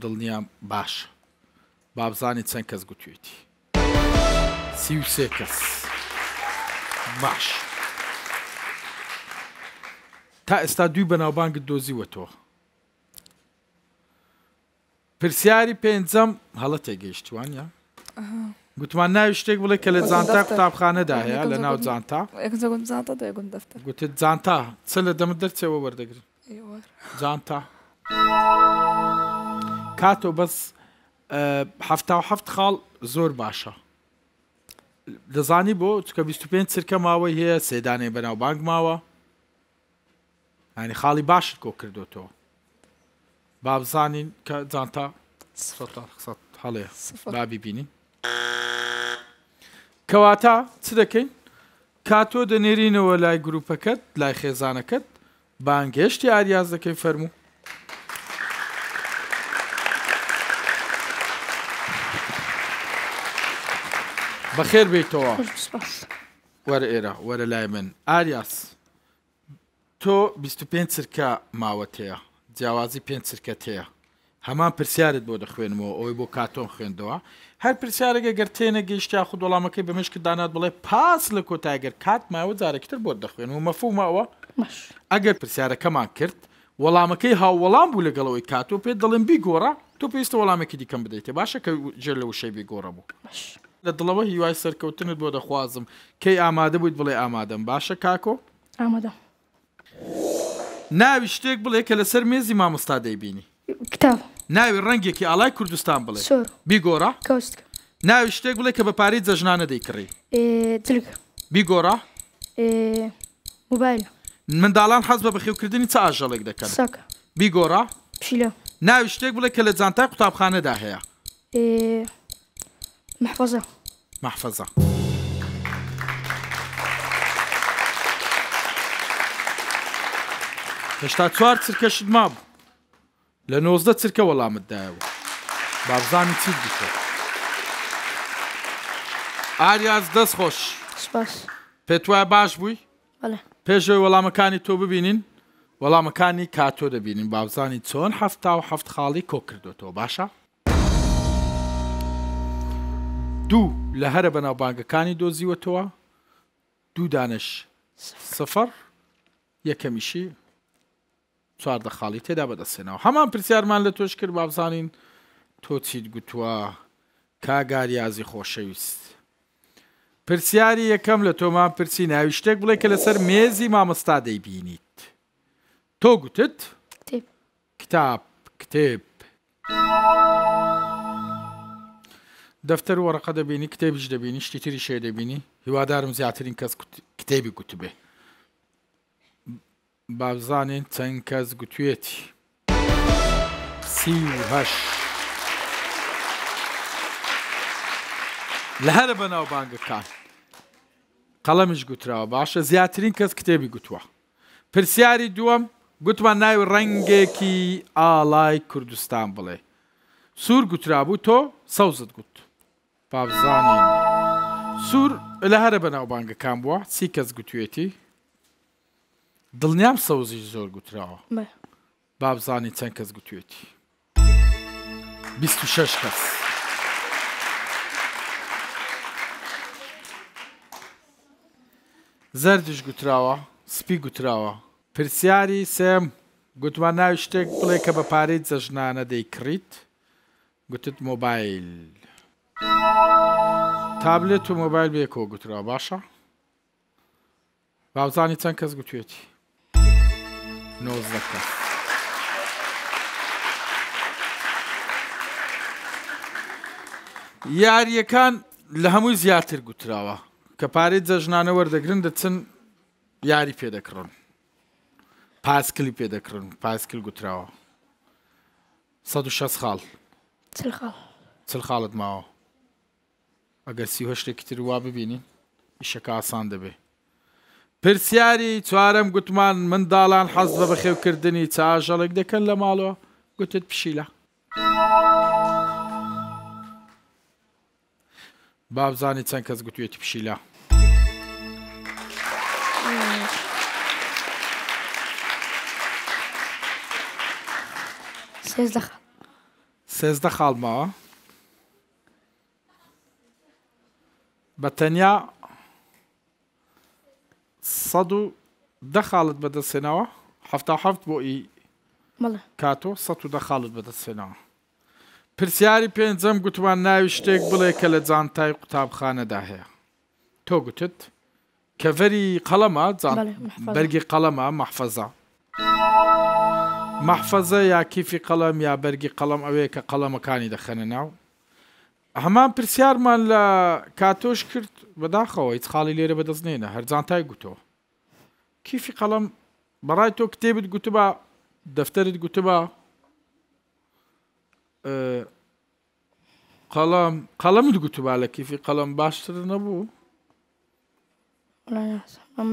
دڵنیام باش بابزانی چەند کەس گوتوێتی سی و سێ کەس باش تا ئێستا دوی بەناوبانگت دۆزیوەتەوە پرسیاری پێنجەم هەڵە تێگەیشتوانە گوتمان ناوی شتێک بڵێ کە لە زانتا قوتابخانەدا هەیە لە ناو زانتا گوتت زانتا چە لە دەمە دەرچەوە وەردەگرن زانتا کاتۆ بەس هەفت خاڵ زۆر باشە دەزانی بۆ چکە 25 سرکە ماوەی هەیە سێدانێ بەناو بانک ماوە ینی خاڵی باشت کۆ کردوتەوە با بزانین کە جانتا هەڵێ بابی بینی کەواتە چ دەکەین کاتۆ دەنێرینەوە لای گروپەکەت لای خێزانەکەت بانگەشتی ئاریاز دەکەی فەرموو بەخێر بێتەوە وەرە ئێرە وەرە لای من ئاریاس تۆ 25 سرکە ماوەتەیە جیاوازی پێنج سرکەت هەیە هەمان پرسیارت بۆ دەخوێنمەوە ئەوی بۆ کاتۆن خوێندەوە هەر پرسیارەگە گەرتێنە گەیشتیا خود وڵامەکەی بەمشک دانات بڵێ پاس لە کۆتاگەر کات ماوە جارێکتر بۆ دەخوێن و مەفومەوە ئەگەر پرسیارەکەمان کرد وەڵامەکەی هاوەڵام بوو لەگەڵەوەی کات و پێ دەڵێن بیگۆڕە تۆ پێویستە وەڵامێکی دیکەم بدەیتێ باشە کە جێر لە وشەی گۆڕە بوو. لە دڵەوە هیوای سەرکەوتنت بۆ دەخوازم کەی ئامادە بوویت بڵێ ئامادەم باشە کاکۆ؟ ئامادە. ناوی شتێک بڵێ کە لەسەر مێزی مامۆستا دەیبینی کتاب ناوی ڕەنگێکی ئالای کوردستان بڵێ بیگۆرە ناوی شتێک بڵێ کە بە پارەی جەژنانە دەیکڕی بیگۆرە موبایل منداڵان حەز بە بەخێوکردنی چ ئاژەڵێک دەکەن بیگۆرە ناوی شتێک بڵێ کە لە جانتای قوتابخانەدا هەیە محفظە محفظە. هێشتا چوار چرکەشت ما بوو لە نۆزدە چرکە وەڵامتدایەوە بابزانی چی دیکە ئاریاز دەست خۆش پێت وایە باش بووی پێشەوەی وەڵامەکانی تۆ ببینین وەڵامەکانی کاتۆ دەبینین بابزانی چۆن هەفتا و هەفت خاڵی کۆ کردوەوە باشە دوو لە هەرە بەناوبانگەکانی دۆزیوەتەوە دوو دانش سفر یەکەمیشی چواردە خاڵی تێدا بەدەستێنەوە هەمان پرسیارمان لە تۆش کرد بابزانین تۆ چیت گوتووە کاگاریازی خۆشەویست. پرسیاری یەکەم لە تۆمان پرسی ناوی شتێک بڵێ کە لەسەر مێزی مامۆستا دەیبینیت. تۆ گوتت کتاب کتێب دەفتەر وەرەقە دەبینی کتێبیش دەبینی شتی تری شێ دەبینی هیوادارم زیاترین کەس کتێبی گوتبێ. بابزانین چەند کەس گوتوێتی سیهش لە هەرە بەناوبانگەکان قەڵەمش گوتراوە باشە زیاترین کەس کتێبی گوتووە پرسیاری دووەم گوتمان ناوی ڕەنگێکی ئاڵای کوردستان بڵێ سوور گوترابوو تۆ سەوزت گوت پابزانین سوور لە هەرە بەناوبانگەکان بووە سی کەس گوتوێتی دڵنیام سەوزی زۆر گوتراوە با بزانی چەند کەس گوتوێتی 26 کەس زەردش گوتراوە سپی گوتراوە پرسیاری سم گوتمان ناوی شتێک بڵێ کە بە پارەی جەژنانە دەیکڕیت گوتت مۆبایل تابلێت و مۆبایل بێکەوە گوترا باشە باوزانی چەند کەس گوتوێتی نۆزدە کەس. یاریەکان لە هەمووی زیاتر گوتراوە کە پارێت جەژنانە وەردەگرن دەچن یاری پێدەکڕن پاسکلی پێدەکردن پاسکل گوتراوە 16 خاڵ چل خاڵت ماوە ئەگەر سیهۆ شتێکی تر وا ببینین ئیشەکە ئاسان دەبێت پرسیاری چوارەم گوتمان منداڵان حەز بە بەخێوکردنی چاژەڵێک دەکەن لە ماڵەوە گوتت پشیلە. بابزانی چەند کەس گوتوێتی پشیلە. سێزدە خاڵمەوە بە تەنیا سەد و دە خاڵت بەدەستێنەوە هەفتا هەفت بۆ ئی کاتۆ سەد و دە خاڵت بەدەستێنەوە پرسیاری پێنجەم گوتوان ناوی شتێک بڵێ کە لە جانتای قوتابخانەدا هەیە تۆ گوتت کەڤەری قەڵەمە بەرگی قەڵەمە مەحفەزە مەحفەزە یا کیفی قەڵەم یا بەرگی قەڵەم ئەوەیە کە قەڵەمەکانی دەخەنە ناو هەمان پرسیارمان لە کاتۆش کرد بەداخەوە هیچ خاڵی لێرە بەدەستنێنە هەرزانتای گوتەوە کیفی قەڵم بەڕای تۆ کتێبت گوتبە دەفتەرت گوتبە قەڵام قەڵەمت گوتبە لە کیفی قەڵم باشتر نەبوو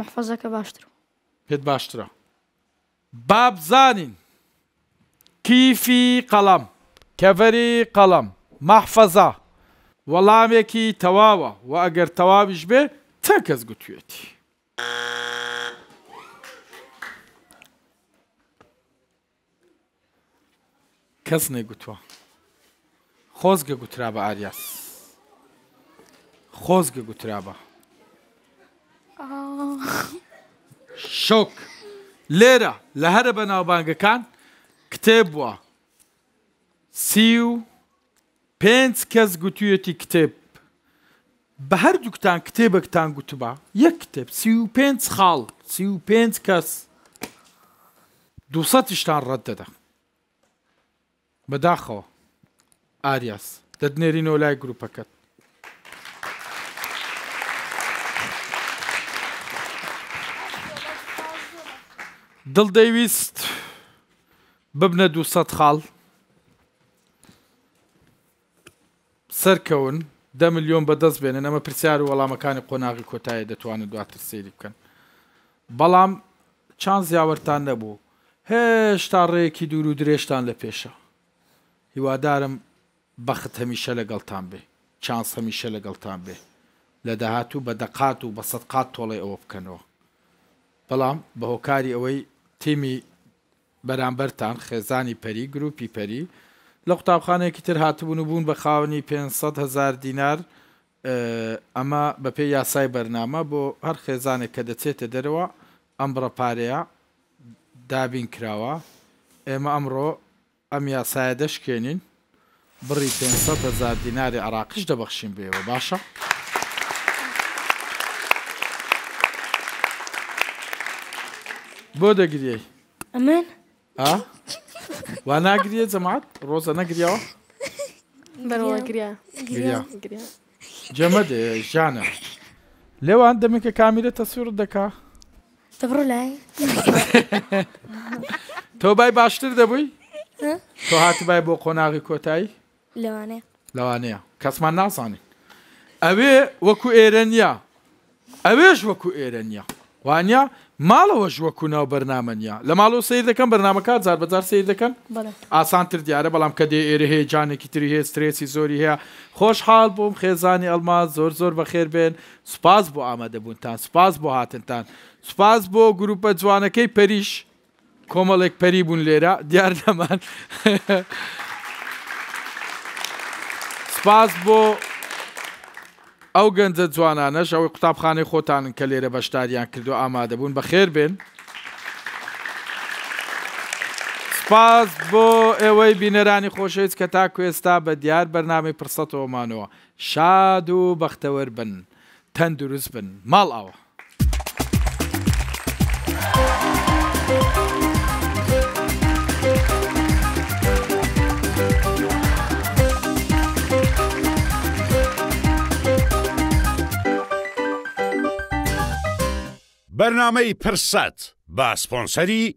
محفەزەکە باشتر پێت باشترە باب زانین کیفی قەڵام کەڤەری قەڵم محفەزە وەڵامێکی تەواوە و ئەگەر تەواویش بێ تا کەس گوتوێتی. کەس نەیگوتوە. خۆزگە گوترا بە ئاریاس. خۆزگە گوترا بە. شۆک لێرە لە هەرە بە ناوبانگەکان کتێب وە سی و پێنج کەس گوتوویەتی کتێب بە هەردووکتان کتێبەکتان گوتبا یەک کتێب سی و پێنج خاڵ سی و پێنج کەس دوشتان ڕەت دەدا بەداخەوە ئاریاس دەدنێرینەوە لای گروپەکەت دڵ دەیویست ببنە دوسە خاڵ سەرکەون ده میلیۆن بەدەست بێنن ئەمە پرسیار و وەڵامەکانی قۆناغی کۆتایی دەتوانن دواتر سێری بکەن بەڵام چان زیاوەرتان نەبوو هێشتا ڕێیەکی دوور و درێژتان لە پێشە هیوادارم بەخت هەمیشە لەگەڵتان بێ چانس هەمیشە لەگەڵتان بێ لە داهاتوو بە دەقات و بە سەدقات تۆڵی ئەوە بکەنەوە بەڵام بە هۆکاری ئەوەی تیمی بەرامبەرتان خێزانی پەری گروپی پەری لە قوتابخانەیەکی تر هاتبوون و بوون بە خاونی 500 هزار دینار ئەمە بە پێی یاسای بەرنامە بۆ هەر خێزانێک کە دەچێتە دەرەوە ئەمڕە پارەیە دابین کراوە ئێمە ئەمڕۆ ئەم یاسایە دەشکێنین بڕی 500 هزار دیناری عراقش دەبەخشین بێەوە باشە. بۆ دەگریەی ئەمن؟ ئا؟ وا ناگریە جەمات ڕۆزە نەگریەوە جەمە ژیانە لێوان دەمێککە کامیرە تەسوور دەکا دەڕۆ لای تۆ بای باشتر دەبووی تۆ هاتی بای بۆ قۆناغی کۆتایی لەوانەیە لەوانەیە کەسمان ناسانین ئەوێ وەکو ئێرە نیە ئەوێش وەکو ئێرە نیە وانە ماڵەوە ژوەکو ناو بەرنمەنیا لە ماڵەوە سیر دەکەم بەرنمەکە زار بەزار سیر دەکەن ئاسانتر دیارە بەڵام کە دێ ئێرە هەیە جانێکی تری هەیە سترێسی زۆری هەیە خۆشحال بووم خێزانی ئەلما زۆر زۆر بەخێر بێن سوپاس بۆ ئامادەبوونتان سوپاس بۆ هاتنتان سوپاس بۆ گروپە جوانەکەی پەریش کۆمەڵێک پەری بوون لێرە دیار نەمان سوپاس بۆ ئەو گەنجە جوانانەش ئەوەی قوتابخانەی خۆتانن کە لێرە بەشداریان کردو ئامادەبوون بە خێر بێن. سپاس بۆ ئێوەی بینەرانی خۆشەویست کە تا کوێستا بە دیار بەرنامی پرسەەوەمانەوە شاد و بەختەوەر بن تەندروست بن ماڵ ئاوە. برنامه پرست با سپانسری